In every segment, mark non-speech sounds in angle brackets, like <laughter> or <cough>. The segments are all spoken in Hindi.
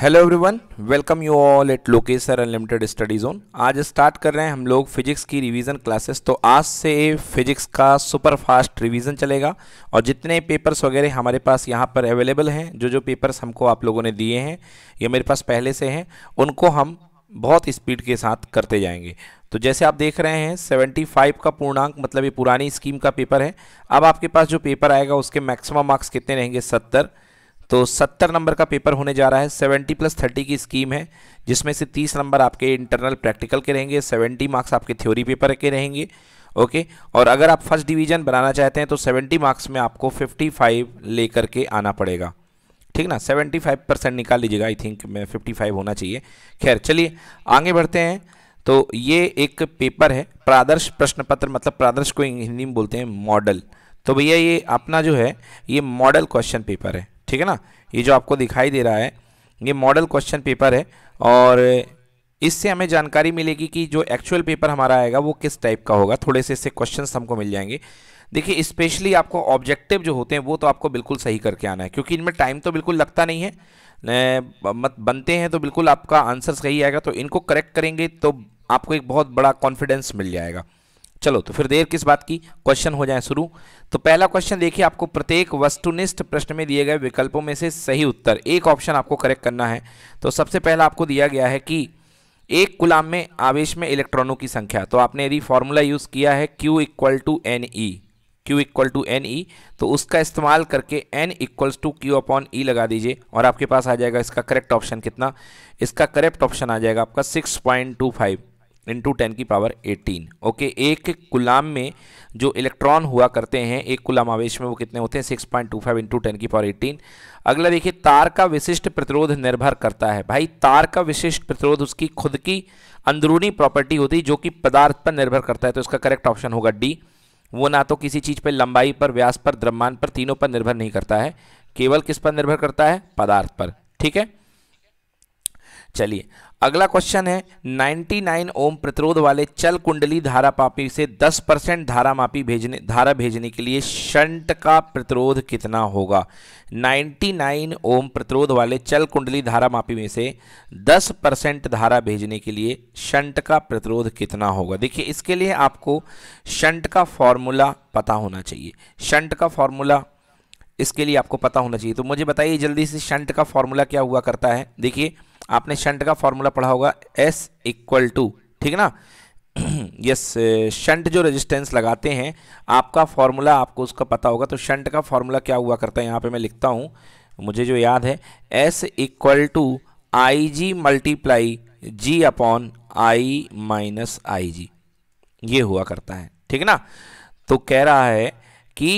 Hello everyone welcome you all at लोकेसर अनलिमिटेड स्टडी जोन आज स्टार्ट कर रहे हैं हम लोग फिजिक्स की रिवीजन क्लासेस तो आज से फिजिक्स का सुपर फास्ट रिवीजन चलेगा और जितने पेपर्स वगैरह हमारे पास यहाँ पर अवेलेबल हैं जो जो पेपर्स हमको आप लोगों ने दिए हैं ये मेरे पास पहले से हैं उनको हम बहुत स्पीड के साथ करते जाएंगे तो जैसे आप देख रहे हैं 75 का पूर्णांक मतलब ये पुरानी स्कीम का पेपर है अब आपके पास जो पेपर आएगा उसके मैक्सिमम मार्क्स कितने रहेंगे सत्तर तो सत्तर नंबर का पेपर होने जा रहा है सेवेंटी प्लस थर्टी की स्कीम है जिसमें से तीस नंबर आपके इंटरनल प्रैक्टिकल के रहेंगे सेवेंटी मार्क्स आपके थ्योरी पेपर के रहेंगे ओके और अगर आप फर्स्ट डिवीजन बनाना चाहते हैं तो सेवेंटी मार्क्स में आपको फिफ्टी फाइव ले करके आना पड़ेगा ठीक ना सेवेंटी फाइव परसेंट निकाल लीजिएगा आई थिंक मैं फिफ्टी फाइव होना चाहिए खैर चलिए आगे बढ़ते हैं तो ये एक पेपर है प्रादर्श प्रश्न पत्र मतलब प्रादर्श को हिंदी में बोलते हैं मॉडल तो भैया ये अपना जो है ये मॉडल क्वेश्चन पेपर है ठीक है ना ये जो आपको दिखाई दे रहा है ये मॉडल क्वेश्चन पेपर है और इससे हमें जानकारी मिलेगी कि जो एक्चुअल पेपर हमारा आएगा वो किस टाइप का होगा थोड़े से इससे क्वेश्चन हमको मिल जाएंगे देखिए स्पेशली आपको ऑब्जेक्टिव जो होते हैं वो तो आपको बिल्कुल सही करके आना है क्योंकि इनमें टाइम तो बिल्कुल लगता नहीं है मत बनते हैं तो बिल्कुल आपका आंसर सही आएगा तो इनको करेक्ट करेंगे तो आपको एक बहुत बड़ा कॉन्फिडेंस मिल जाएगा चलो तो फिर देर किस बात की क्वेश्चन हो जाए शुरू तो पहला क्वेश्चन देखिए आपको प्रत्येक वस्तुनिष्ठ प्रश्न में दिए गए विकल्पों में से सही उत्तर एक ऑप्शन आपको करेक्ट करना है तो सबसे पहला आपको दिया गया है कि एक गुलाम में आवेश में इलेक्ट्रॉनों की संख्या तो आपने यदि फॉर्मूला यूज़ किया है Q equal to N E Q equal to N E तो उसका इस्तेमाल करके N equals to Q upon E लगा दीजिए और आपके पास आ जाएगा इसका करेक्ट ऑप्शन कितना इसका करेक्ट ऑप्शन आ जाएगा आपका 6.25 इंटू टेन की पावर एटीन ओके एक गुलाम में जो इलेक्ट्रॉन हुआ करते हैं एक गुलाम आवेश में वो कितने होते हैं six point two five into ten की पावर एटीन अगला देखिए तार का विशिष्ट प्रतिरोध निर्भर करता है भाई तार का विशिष्ट प्रतिरोध उसकी खुद की अंदरूनी प्रॉपर्टी होती है जो कि पदार्थ पर निर्भर करता है तो इसका करेक्ट ऑप्शन होगा डी वो ना तो किसी चीज़ पर लंबाई पर व्यास पर द्रव्यमान पर तीनों पर निर्भर नहीं करता है केवल किस पर निर्भर करता है पदार्थ पर ठीक है चलिए अगला क्वेश्चन है 99 ओम प्रतिरोध वाले चल कुंडली धारा पापी से 10 परसेंट धारा मापी भेजने धारा भेजने के लिए शंट का प्रतिरोध कितना होगा 99 ओम प्रतिरोध वाले चल कुंडली धारा मापी में से 10 परसेंट धारा भेजने के लिए शंट का प्रतिरोध कितना होगा देखिए इसके लिए आपको शंट का फॉर्मूला पता होना चाहिए शंट का फॉर्मूला इसके लिए आपको पता होना चाहिए तो मुझे बताइए जल्दी से शंट का फॉर्मूला क्या हुआ करता है देखिए आपने शंट का फॉर्मूला पढ़ा होगा एस इक्वल टू ठीक है ना यस <clears throat> uh, शंट जो रेजिस्टेंस लगाते हैं आपका फॉर्मूला आपको उसका पता होगा तो शंट का फॉर्मूला क्या हुआ करता है यहाँ पे मैं लिखता हूँ मुझे जो याद है S equal to I G multiply G upon I minus I G ये हुआ करता है ठीक है ना तो कह रहा है कि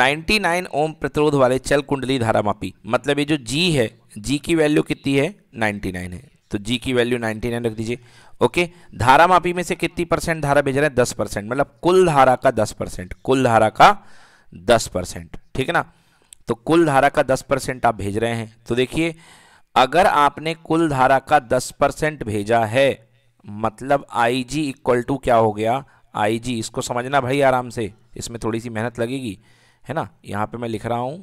99 ओम प्रतिरोध वाले चल कुंडली धारा मापी मतलब ये जो जी है जी की वैल्यू कितनी है 99 है तो जी की वैल्यू 99 रख दीजिए ओके धारा मापी में से कितनी परसेंट धारा भेज रहे हैं दस परसेंट मतलब कुल धारा का दस परसेंट कुल धारा का दस परसेंट ठीक है ना तो कुल धारा का दस परसेंट आप भेज रहे हैं तो देखिए अगर आपने कुल धारा का दस परसेंट भेजा है मतलब आई जी इक्वल टू क्या हो गया आई जी इसको समझना भाई आराम से इसमें थोड़ी सी मेहनत लगेगी है ना यहाँ पे मैं लिख रहा हूँ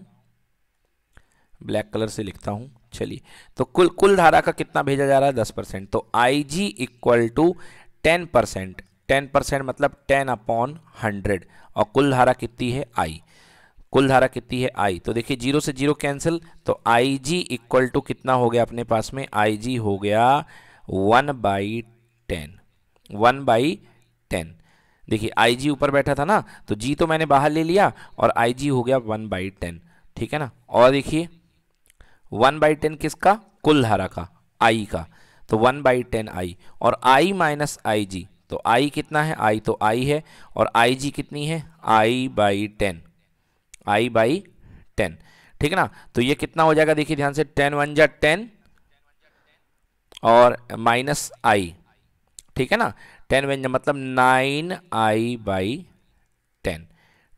ब्लैक कलर से लिखता हूँ चलिए तो कुल कुल धारा का कितना भेजा जा रहा है दस परसेंट तो I G equal to ten percent ten percent मतलब टेन अपॉन हंड्रेड और कुल धारा कितनी है आई कुल धारा कितनी है आई तो देखिए जीरो से जीरो कैंसिल तो आई जी इक्वल टू कितना हो गया अपने पास में आई जी हो गया one by ten one by ten देखिए आई जी ऊपर बैठा था ना तो जी तो मैंने बाहर ले लिया और आई जी हो गया वन बाई टेन ठीक है ना और देखिए वन बाई टेन किसका कुल धारा का आई का तो वन बाई टेन आई और आई माइनस आई जी तो आई कितना है आई तो आई है और आई जी कितनी है I by ten I by ten ठीक है ना तो ये कितना हो जाएगा देखिए ध्यान से टेन वन जा टेन और माइनस आई ठीक है ना टेन वन मतलब नाइन आई बाई टेन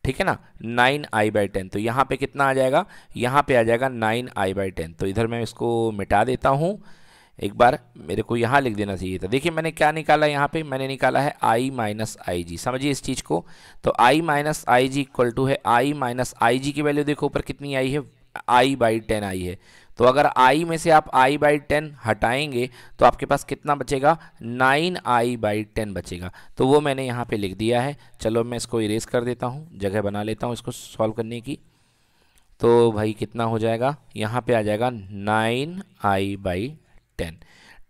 ठीक है ना नाइन आई बाई टेन तो यहाँ पे कितना आ जाएगा यहाँ पे आ जाएगा नाइन आई बाई टेन तो इधर मैं इसको मिटा देता हूँ एक बार मेरे को यहाँ लिख देना चाहिए था देखिए मैंने क्या निकाला यहाँ पे मैंने निकाला है आई माइनस आई जी समझिए इस चीज़ को तो I minus I G equal to है आई माइनस आई जी की वैल्यू देखो ऊपर कितनी आई है आई बाई टेन आई है तो अगर आई में से आप आई बाई टेन हटाएंगे तो आपके पास कितना बचेगा नाइन आई बाई टेन बचेगा तो वो मैंने यहाँ पे लिख दिया है चलो मैं इसको इरेज कर देता हूँ जगह बना लेता हूँ इसको सॉल्व करने की तो भाई कितना हो जाएगा यहाँ पे आ जाएगा nine I by ten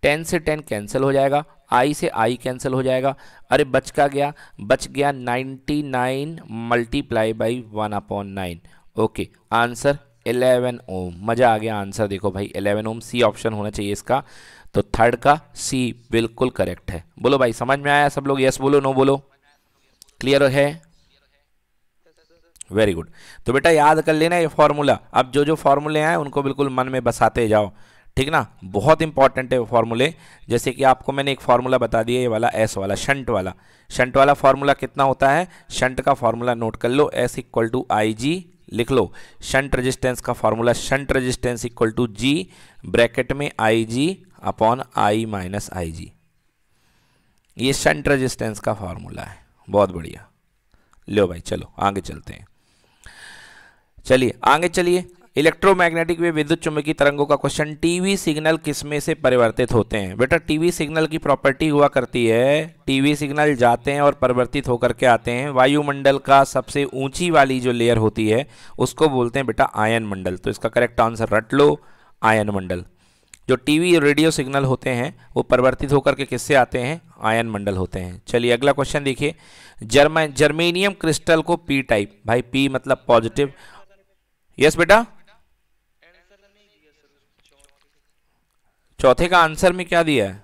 ten से टेन कैंसिल हो जाएगा आई से आई कैंसिल हो जाएगा अरे बच का गया बच गया 99 nine multiply by one upon nine okay answer eleven ohm मज़ा आ गया आंसर देखो भाई इलेवन ओम सी ऑप्शन होना चाहिए इसका तो थर्ड का सी बिल्कुल करेक्ट है बोलो भाई समझ में आया सब लोग यस बोलो नो बोलो क्लियर है वेरी गुड तो बेटा याद कर लेना ये फॉर्मूला अब जो जो फॉर्मूले हैं उनको बिल्कुल मन में बसाते जाओ ठीक ना बहुत इंपॉर्टेंट है वो फॉर्मूले जैसे कि आपको मैंने एक फार्मूला बता दिया ये वाला एस वाला शंट वाला शंट वाला फार्मूला कितना होता है शंट का फार्मूला नोट कर लो S equal to I G लिख लो शंट रेजिस्टेंस का formula shunt resistance equal to G bracket में I ji upon I minus I G ये शंट रेजिस्टेंस का फॉर्मूला है बहुत बढ़िया लो भाई चलो आगे चलते हैं चलिए आगे चलिए इलेक्ट्रोमैग्नेटिक वे विद्युत चुंबकीय तरंगों का क्वेश्चन टीवी सिग्नल किसमें से परिवर्तित होते हैं बेटा टीवी सिग्नल की प्रॉपर्टी हुआ करती है टीवी सिग्नल जाते हैं और परिवर्तित होकर के आते हैं वायुमंडल का सबसे ऊंची वाली जो लेयर होती है उसको बोलते हैं बेटा आयन मंडल तो इसका करेक्ट आंसर रट लो आयन मंडल जो टीवी रेडियो सिग्नल होते हैं वो परिवर्तित होकर के किससे आते हैं आयन मंडल होते हैं चलिए अगला क्वेश्चन देखिए जर्मा जर्मेनियम क्रिस्टल को पी टाइप भाई पी मतलब पॉजिटिव यस बेटा चौथे का आंसर में क्या दिया है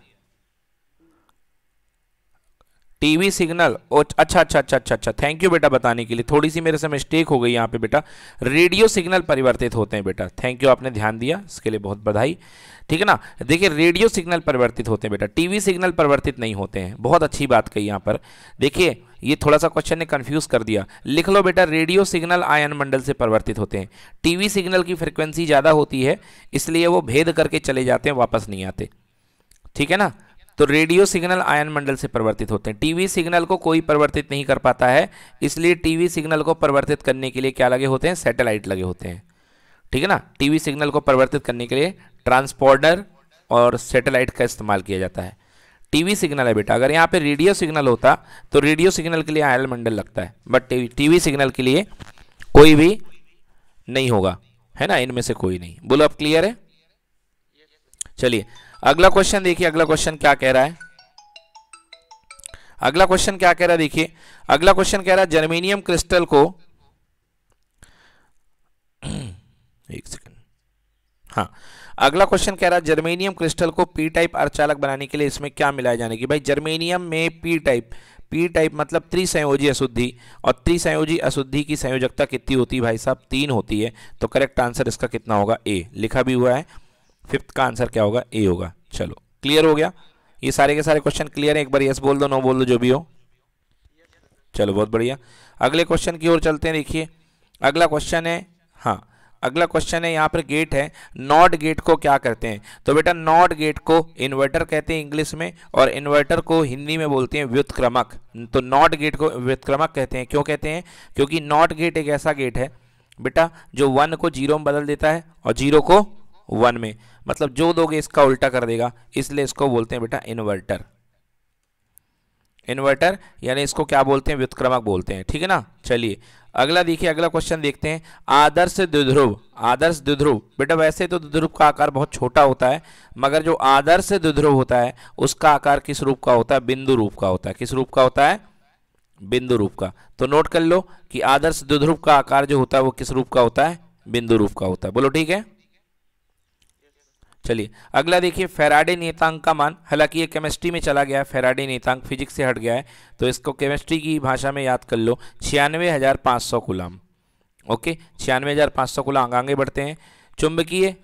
टीवी सिग्नल अच्छा अच्छा अच्छा अच्छा अच्छा थैंक यू बेटा बताने के लिए थोड़ी सी मेरे से मिस्टेक हो गई यहाँ पे बेटा रेडियो सिग्नल परिवर्तित होते हैं बेटा थैंक यू आपने ध्यान दिया इसके लिए बहुत बधाई ठीक है ना देखिए रेडियो सिग्नल परिवर्तित होते हैं बेटा टीवी सिग्नल परिवर्तित नहीं होते हैं बहुत अच्छी बात कही यहाँ पर देखिए ये थोड़ा सा क्वेश्चन ने कंफ्यूज कर दिया लिख लो बेटा रेडियो सिग्नल आयन मंडल से परिवर्तित होते हैं टीवी सिग्नल की फ्रिक्वेंसी ज़्यादा होती है इसलिए वो भेद करके चले जाते हैं वापस नहीं आते ठीक है ना तो रेडियो सिग्नल आयन मंडल से परिवर्तित होते हैं टीवी सिग्नल को कोई परिवर्तित नहीं कर पाता है इसलिए टीवी सिग्नल को परिवर्तित करने के लिए क्या लगे होते हैं सैटेलाइट लगे होते हैं ठीक है ना टीवी सिग्नल को परिवर्तित करने के लिए ट्रांसपोर्डर और सैटेलाइट का इस्तेमाल किया जाता है टीवी सिग्नल है बेटा अगर यहाँ पे रेडियो सिग्नल होता तो रेडियो सिग्नल के लिए आयल मंडल लगता है बट टीवी सिग्नल के लिए कोई भी नहीं होगा है ना इनमें से कोई नहीं बोलो अब क्लियर है चलिए अगला क्वेश्चन देखिए अगला क्वेश्चन क्या कह रहा है अगला क्वेश्चन क्या कह रहा है देखिए अगला क्वेश्चन कह रहा है जर्मेनियम क्रिस्टल को <clears throat> एक सेकंड हाँ अगला क्वेश्चन कह रहा है जर्मेनियम क्रिस्टल को पी टाइप अर्चालक बनाने के लिए इसमें क्या मिलाया जाने की भाई जर्मेनियम में पी टाइप पी टाइप मतलब त्रिसंयोजी अशुद्धि और त्रिसंयोजी अशुद्धि की संयोजकता कितनी होती है भाई साहब तीन होती है तो करेक्ट आंसर इसका कितना होगा ए लिखा भी हुआ है फिफ्थ का आंसर क्या होगा ए होगा चलो क्लियर हो गया ये सारे के सारे क्वेश्चन क्लियर है एक बार यस बोल दो नो बोल दो जो भी हो चलो बहुत बढ़िया अगले क्वेश्चन की ओर चलते हैं देखिए अगला क्वेश्चन है हाँ अगला क्वेश्चन है यहाँ पर गेट है नॉट गेट को क्या कहते हैं तो बेटा नॉट गेट को इन्वर्टर कहते हैं इंग्लिश में और इन्वर्टर को हिंदी में बोलते हैं व्युतक्रमक तो नॉट गेट को व्युतक्रमक कहते हैं क्यों कहते हैं क्योंकि नॉट गेट एक ऐसा गेट है बेटा जो वन को जीरो में बदल देता है और जीरो को वन में मतलब जो दोगे इसका उल्टा कर देगा इसलिए इसको बोलते हैं बेटा इन्वर्टर इन्वर्टर यानी इसको क्या बोलते हैं व्युतक्रमक बोलते हैं ठीक है ना चलिए अगला देखिए अगला क्वेश्चन देखते हैं आदर्श द्विध्रुव आदर्श द्विध्रुव बेटा वैसे तो द्विध्रुव का आकार बहुत छोटा होता है मगर जो आदर्श द्विध्रुव होता है उसका आकार किस रूप का होता है बिंदु रूप का होता है किस रूप का होता है बिंदु रूप का तो नोट कर लो कि आदर्श द्विध्रुव का आकार जो होता है वो किस रूप का होता है बिंदु रूप का होता है बोलो ठीक है चलिए अगला देखिए फेराडे नेतांक का मान हालांकि ये केमिस्ट्री में चला गया है फेराडे नेतांग फिजिक्स से हट गया है तो इसको केमिस्ट्री की भाषा में याद कर लो छियानवे हज़ार पाँच सौ गुलाम ओके छियानवे हज़ार पाँच सौ गुलाम आगे बढ़ते हैं चुंबकीय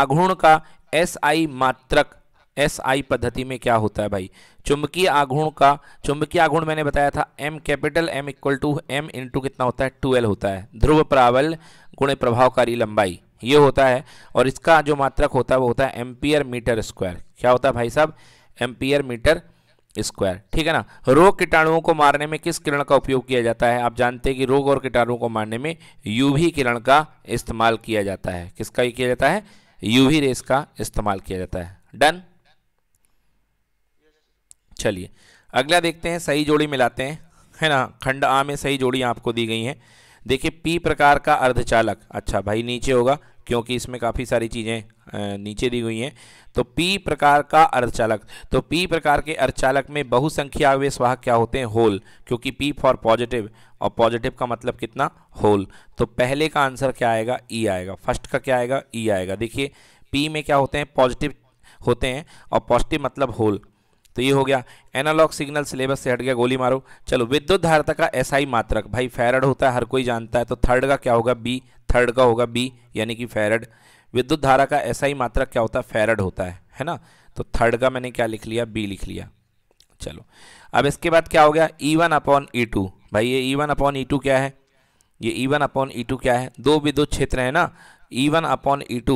आघूर्ण का एस आई मात्रक एस आई पद्धति में क्या होता है भाई चुंबकीय आघूर्ण का चुंबकीय आघूर्ण मैंने बताया था M capital M equal to M into कितना होता है ट्वेल्व होता है ध्रुव प्रावल गुणे प्रभावकारी लंबाई ये होता है और इसका जो मात्रक होता है वो होता है एम्पियर मीटर स्क्वायर क्या होता है भाई साहब एम्पियर मीटर स्क्वायर ठीक है ना रोग कीटाणुओं को मारने में किस किरण का उपयोग किया जाता है आप जानते हैं कि रोग और कीटाणुओं को मारने में यूवी किरण का इस्तेमाल किया जाता है किसका किया जाता है यूवी रेस का इस्तेमाल किया जाता है डन चलिए अगला देखते हैं सही जोड़ी मिलाते हैं है ना खंड आ में सही जोड़ी आपको दी गई है देखिए पी प्रकार का अर्धचालक अच्छा भाई नीचे होगा क्योंकि इसमें काफ़ी सारी चीज़ें नीचे दी हुई हैं तो पी प्रकार का अर्धचालक तो पी प्रकार के अर्धचालक में बहुसंख्या वे स्वाह क्या होते हैं होल क्योंकि पी फॉर पॉजिटिव और पॉजिटिव का मतलब कितना होल तो पहले का आंसर क्या आएगा ई आएगा फर्स्ट का क्या आएगा ई आएगा देखिए पी में क्या होते हैं पॉजिटिव होते हैं और पॉजिटिव मतलब होल तो ये हो गया एनालॉग सिग्नल सिलेबस से हट गया गोली मारो चलो विद्युत धारता का एसआई मात्रक भाई फैरड होता है हर कोई जानता है तो थर्ड का क्या होगा बी थर्ड का होगा बी यानी कि फैरड विद्युत धारा का एसआई मात्रक क्या होता है फैरड होता है है ना तो थर्ड का मैंने क्या लिख लिया बी लिख लिया चलो अब इसके बाद क्या हो गया E one upon E two भाई ये E one upon E two क्या है ये E one upon E two क्या है दो विद्युत क्षेत्र है ना E one upon E two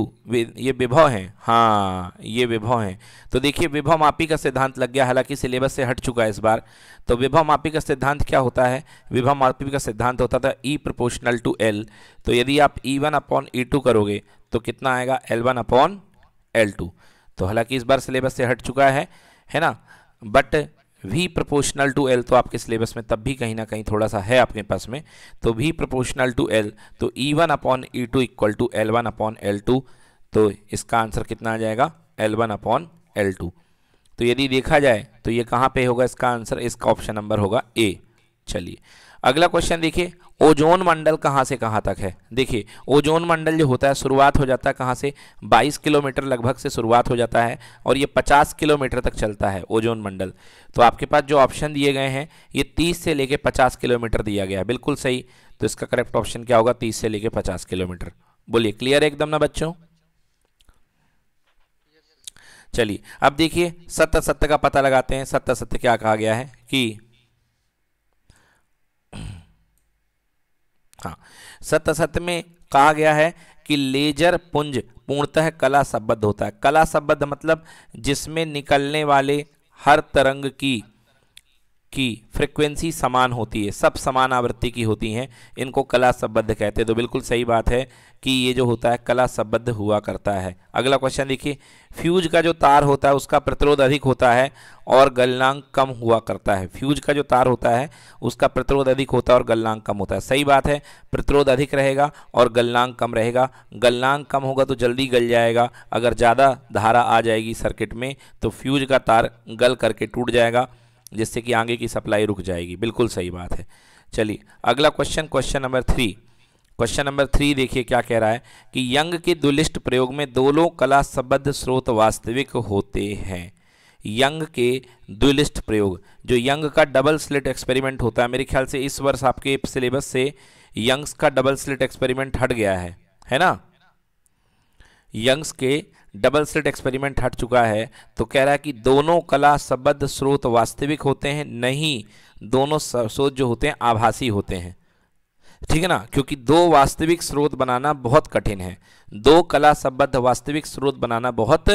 ये विभव हैं हाँ ये विभव हैं तो देखिए विभव मापी का सिद्धांत लग गया हालांकि सिलेबस से हट चुका है इस बार तो विभव मापी का सिद्धांत क्या होता है विभव मापी का सिद्धांत होता था ई प्रोपोर्शनल टू एल तो यदि आप E one upon E two करोगे तो कितना आएगा L one upon L two तो हालांकि इस बार सिलेबस से हट चुका है है ना but V proportional to L तो आपके सिलेबस में तब भी कहीं ना कहीं थोड़ा सा है आपके पास में तो वी प्रोपोर्शनल टू एल तो E one upon E two equal to L one upon L two तो इसका आंसर कितना आ जाएगा L one upon L two तो यदि देखा जाए तो ये कहाँ पे होगा इसका आंसर इसका ऑप्शन नंबर होगा ए चलिए अगला क्वेश्चन देखिए ओजोन मंडल कहाँ से कहाँ तक है देखिए ओजोन मंडल जो होता है शुरुआत हो जाता है कहाँ से 22 किलोमीटर लगभग से शुरुआत हो जाता है और ये 50 किलोमीटर तक चलता है ओजोन मंडल तो आपके पास जो ऑप्शन दिए गए हैं ये 30 से लेके 50 किलोमीटर दिया गया है बिल्कुल सही तो इसका करेक्ट ऑप्शन क्या होगा तीस से लेके पचास किलोमीटर बोलिए क्लियर है एकदम ना बच्चों चलिए अब देखिए सत्य सत्य का पता लगाते हैं सत्य सत्य क्या कहा गया है कि हाँ सत्य में कहा गया है कि लेजर पुंज पूर्णतः कला शब्द होता है कला शब्द मतलब जिसमें निकलने वाले हर तरंग की की फ्रिक्वेंसी समान होती है सब समान आवृत्ति की होती हैं इनको कला सबद्ध कहते हैं तो बिल्कुल सही बात है कि ये जो होता है कला सबद्ध हुआ करता है अगला क्वेश्चन देखिए फ्यूज का जो तार होता है उसका प्रतिरोध अधिक होता है और गलनांक कम हुआ करता है फ्यूज का जो तार होता है उसका प्रतिरोध अधिक होता है और गलनांक कम होता है सही बात है प्रतिरोध अधिक रहेगा और गलनांक कम रहेगा गलनांक कम होगा तो जल्दी गल जाएगा अगर ज़्यादा धारा आ जाएगी सर्किट में तो फ्यूज का तार गल करके टूट जाएगा जिससे कि आगे की सप्लाई रुक जाएगी बिल्कुल सही बात है चलिए अगला question question number three question number three देखिए क्या कह रहा है कि यंग के दुलिष्ट प्रयोग में दोनों कला संबद्ध स्रोत वास्तविक होते हैं यंग के दुलिष्ट प्रयोग जो यंग का डबल स्लिट एक्सपेरिमेंट होता है मेरे ख्याल से इस वर्ष आपके सिलेबस से यंग्स का डबल स्लिट एक्सपेरिमेंट हट गया है है ना यंग्स के डबल स्लिट एक्सपेरिमेंट हट चुका है तो कह रहा है कि दोनों कला सबद्ध स्रोत वास्तविक होते हैं नहीं दोनों स्रोत जो होते हैं आभासी होते हैं ठीक है ना क्योंकि दो वास्तविक स्रोत बनाना बहुत कठिन है दो कला सबद्ध वास्तविक स्रोत बनाना बहुत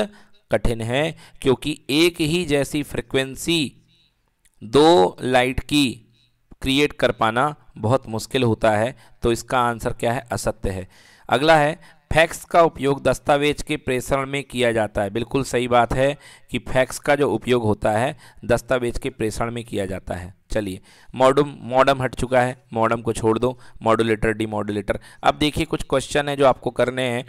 कठिन है क्योंकि एक ही जैसी फ्रिक्वेंसी दो लाइट की क्रिएट कर पाना बहुत मुश्किल होता है तो इसका आंसर क्या है असत्य है अगला है फैक्स का उपयोग दस्तावेज के प्रेषण में किया जाता है बिल्कुल सही बात है कि फैक्स का जो उपयोग होता है दस्तावेज के प्रेषण में किया जाता है चलिए मॉडम मॉडम हट चुका है मॉडम को छोड़ दो मॉडुलेटर डी मॉडुलेटर अब देखिए कुछ क्वेश्चन है जो आपको करने हैं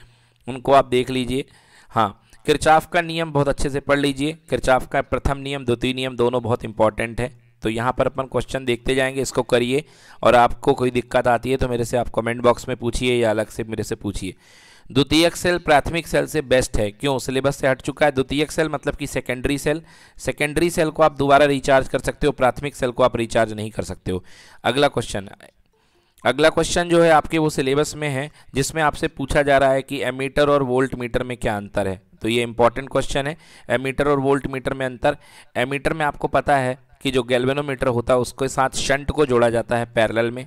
उनको आप देख लीजिए हाँ किरचाफ का नियम बहुत अच्छे से पढ़ लीजिए किरचाफ का प्रथम नियम द्वितीय नियम दोनों बहुत इंपॉर्टेंट है तो यहाँ पर अपन क्वेश्चन देखते जाएंगे इसको करिए और आपको कोई दिक्कत आती है तो मेरे से आप कमेंट बॉक्स में पूछिए या अलग से मेरे से पूछिए द्वितीयक सेल प्राथमिक सेल से बेस्ट है क्यों सिलेबस से हट चुका है द्वितीयक सेल मतलब कि सेकेंडरी सेल सेकेंडरी सेल को आप दोबारा रिचार्ज कर सकते हो प्राथमिक सेल को आप रिचार्ज नहीं कर सकते हो अगला क्वेश्चन अगला क्वेश्चन जो है आपके वो सिलेबस में है जिसमें आपसे पूछा जा रहा है कि एमीटर और वोल्ट मीटर में क्या अंतर है तो ये इंपॉर्टेंट क्वेश्चन है एमीटर और वोल्ट मीटर में अंतर एमीटर में आपको पता है कि जो गैल्वेनोमीटर होता है उसके साथ शंट को जोड़ा जाता है पैरेलल में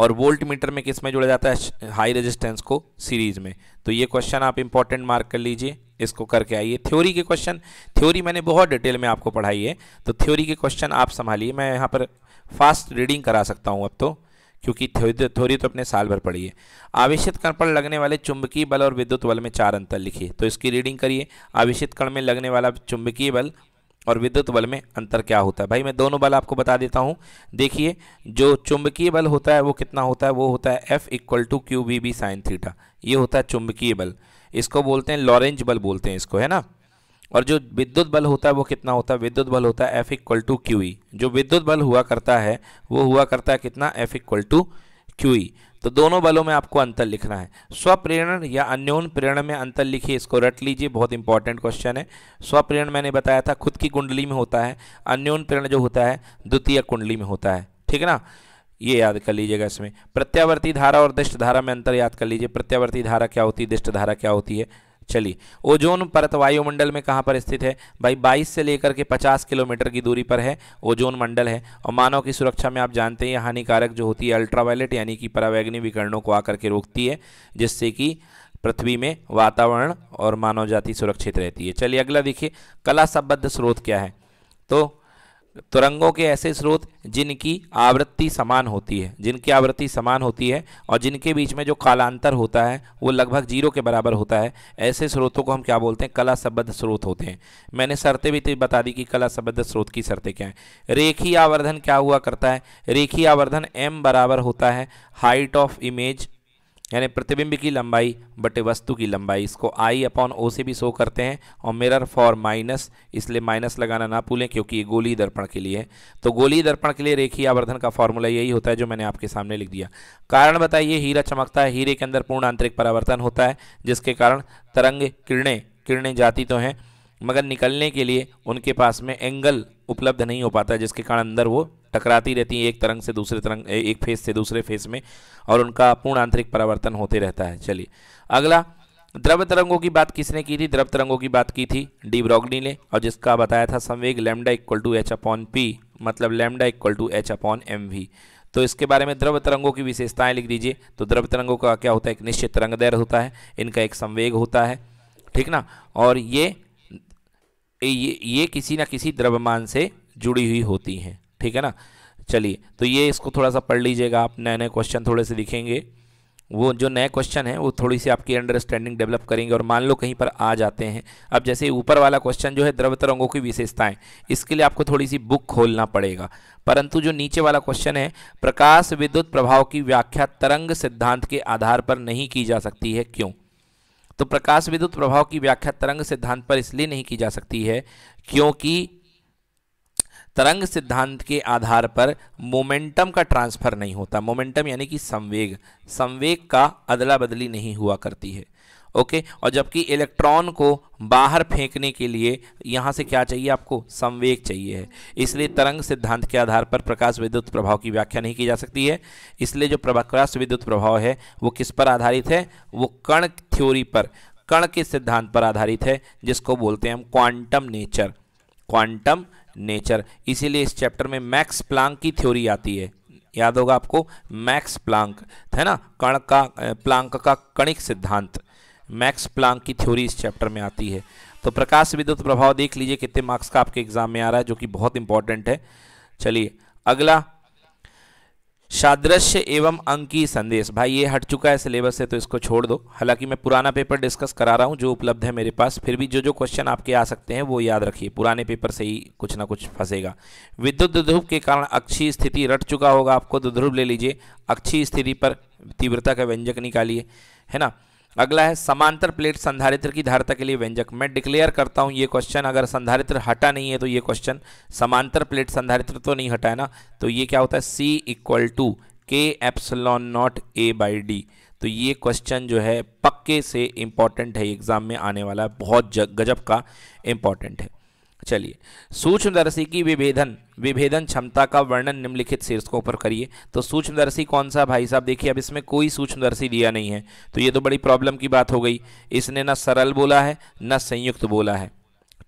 और वोल्ट मीटर में किस में जुड़ा जाता है हाई रेजिस्टेंस को सीरीज में तो ये क्वेश्चन आप इंपॉर्टेंट मार्क कर लीजिए इसको करके आइए थ्योरी के क्वेश्चन थ्योरी मैंने बहुत डिटेल में आपको पढ़ाई है तो थ्योरी के क्वेश्चन आप संभालिए मैं यहाँ पर फास्ट रीडिंग करा सकता हूँ अब तो क्योंकि थ्योरी तो, तो अपने साल भर पढ़ी है आवेशित कण पर लगने वाले चुंबकीय बल और विद्युत बल में चार अंतर लिखिए तो इसकी रीडिंग करिए आवेशित कण में लगने वाला चुंबकीय बल और विद्युत बल में अंतर क्या होता है भाई मैं दोनों बल आपको बता देता हूँ देखिए जो चुंबकीय बल होता है वो कितना होता है वो होता है F equal to Q B B sine theta ये होता है चुंबकीय बल इसको बोलते हैं लॉरेंज बल बोलते हैं इसको है ना और जो विद्युत बल होता है वो कितना होता है विद्युत बल होता है F equal to Q E जो विद्युत बल हुआ करता है वो हुआ करता है कितना F equal to Q E तो दोनों बलों में आपको अंतर लिखना है स्वप्रेरण या अन्योन प्रेरण में अंतर लिखिए इसको रट लीजिए बहुत इंपॉर्टेंट क्वेश्चन है स्वप्रेरण मैंने बताया था खुद की कुंडली में होता है अन्योन प्रेरण जो होता है द्वितीय कुंडली में होता है ठीक है ना ये याद कर लीजिएगा इसमें प्रत्यावर्ती धारा और दृष्ट धारा में अंतर याद कर लीजिए प्रत्यावर्ती धारा क्या होती है दृष्ट धारा क्या होती है चलिए ओजोन परत वायुमंडल में कहाँ पर स्थित है भाई 22 से लेकर के 50 किलोमीटर की दूरी पर है ओजोन मंडल है और मानव की सुरक्षा में आप जानते हैं हानिकारक जो होती है अल्ट्रावायलेट यानी कि परावैग्नि विकरणों को आकर के रोकती है जिससे कि पृथ्वी में वातावरण और मानव जाति सुरक्षित रहती है चलिए अगला देखिए कला संबद्ध स्रोत क्या है तो तरंगों के ऐसे स्रोत जिनकी आवृत्ति समान होती है जिनकी आवृत्ति समान होती है और जिनके बीच में जो कालांतर होता है वो लगभग जीरो के बराबर होता है ऐसे स्रोतों को हम क्या बोलते हैं कला सबद्ध स्रोत होते हैं मैंने शर्तें भी तो बता दी कि कला सबद्ध स्रोत की शर्तें क्या हैं रेखी आवर्धन क्या हुआ करता है रेखी आवर्धन एम बराबर होता है हाइट ऑफ इमेज यानी प्रतिबिंब की लंबाई बटे वस्तु की लंबाई इसको आई अपॉन ओ से भी शो करते हैं और मिरर फॉर माइनस इसलिए माइनस लगाना ना भूलें क्योंकि ये गोली दर्पण के लिए है तो गोली दर्पण के लिए रेखीय आवर्धन का फॉर्मूला यही होता है जो मैंने आपके सामने लिख दिया कारण बताइए हीरा चमकता है हीरे के अंदर पूर्ण आंतरिक परावर्तन होता है जिसके कारण तरंग किरणें किरणें जाती तो हैं मगर निकलने के लिए उनके पास में एंगल उपलब्ध नहीं हो पाता जिसके कारण अंदर वो टकराती रहती हैं एक तरंग से दूसरे तरंग एक फेज से दूसरे फेज में और उनका पूर्ण आंतरिक परावर्तन होते रहता है चलिए अगला द्रव्य तरंगों की बात किसने की थी द्रव्य तरंगों की बात की थी डी ब्रॉगनी ने और जिसका बताया था संवेग lambda equal to H upon P मतलब lambda equal to H upon M V तो इसके बारे में द्रव्य तरंगों की विशेषताएं लिख दीजिए तो द्रव्य तरंगों का क्या होता है एक निश्चित तरंग दैर होता है इनका एक संवेग होता है ठीक ना और ये ये ये किसी ना किसी द्रव्यमान से जुड़ी हुई होती हैं ठीक है ना चलिए तो ये इसको थोड़ा सा पढ़ लीजिएगा आप नए नए क्वेश्चन थोड़े से दिखेंगे वो जो नए क्वेश्चन हैं वो थोड़ी सी आपकी अंडरस्टैंडिंग डेवलप करेंगे और मान लो कहीं पर आ जाते हैं अब जैसे ऊपर वाला क्वेश्चन जो है द्रव तरंगों की विशेषताएं इसके लिए आपको थोड़ी सी बुक खोलना पड़ेगा परंतु जो नीचे वाला क्वेश्चन है प्रकाश विद्युत प्रभाव की व्याख्या तरंग सिद्धांत के आधार पर नहीं की जा सकती है क्यों तो प्रकाश विद्युत प्रभाव की व्याख्या तरंग सिद्धांत पर इसलिए नहीं की जा सकती है क्योंकि तरंग सिद्धांत के आधार पर मोमेंटम का ट्रांसफर नहीं होता मोमेंटम यानी कि संवेग संवेग का अदला बदली नहीं हुआ करती है ओके और जबकि इलेक्ट्रॉन को बाहर फेंकने के लिए यहाँ से क्या चाहिए आपको संवेग चाहिए है इसलिए तरंग सिद्धांत के आधार पर प्रकाश विद्युत प्रभाव की व्याख्या नहीं की जा सकती है इसलिए जो प्रकाश विद्युत प्रभाव है वो किस पर आधारित है वो कण थ्योरी पर कण के सिद्धांत पर आधारित है जिसको बोलते हैं हम क्वांटम नेचर क्वांटम नेचर इसीलिए इस चैप्टर में मैक्स प्लांक की थ्योरी आती है याद होगा आपको मैक्स प्लांक है ना कण का प्लांक का कणिक सिद्धांत मैक्स प्लांक की थ्योरी इस चैप्टर में आती है तो प्रकाश विद्युत प्रभाव देख लीजिए कितने मार्क्स का आपके एग्जाम में आ रहा है जो कि बहुत इंपॉर्टेंट है चलिए अगला सादृश्य एवं अंक की संदेश भाई ये हट चुका है सिलेबस से तो इसको छोड़ दो हालांकि मैं पुराना पेपर डिस्कस करा रहा हूँ जो उपलब्ध है मेरे पास फिर भी जो जो क्वेश्चन आपके आ सकते हैं वो याद रखिए पुराने पेपर से ही कुछ ना कुछ फंसेगा विद्युत दुध्रुव के कारण अक्षी स्थिति रट चुका होगा आपको दुध्रुव ले लीजिए अक्षी स्थिति पर तीव्रता का व्यंजक निकालिए है ना अगला है समांतर प्लेट संधारित्र की धारता के लिए व्यंजक मैं डिक्लेयर करता हूँ ये क्वेश्चन अगर संधारित्र हटा नहीं है तो ये क्वेश्चन समांतर प्लेट संधारित्र तो नहीं हटा है ना तो ये क्या होता है C equal to K epsilon naught A by D तो ये क्वेश्चन जो है पक्के से इम्पॉर्टेंट है एग्ज़ाम में आने वाला बहुत गजब का इम्पॉर्टेंट है चलिए सूक्ष्मदर्शी की विभेदन विभेदन क्षमता का वर्णन निम्नलिखित शीर्षकों पर करिए तो सूक्ष्मदर्शी कौन सा भाई साहब देखिए अब इसमें कोई सूक्ष्मदर्शी दिया नहीं है तो ये तो बड़ी प्रॉब्लम की बात हो गई इसने ना सरल बोला है ना संयुक्त बोला है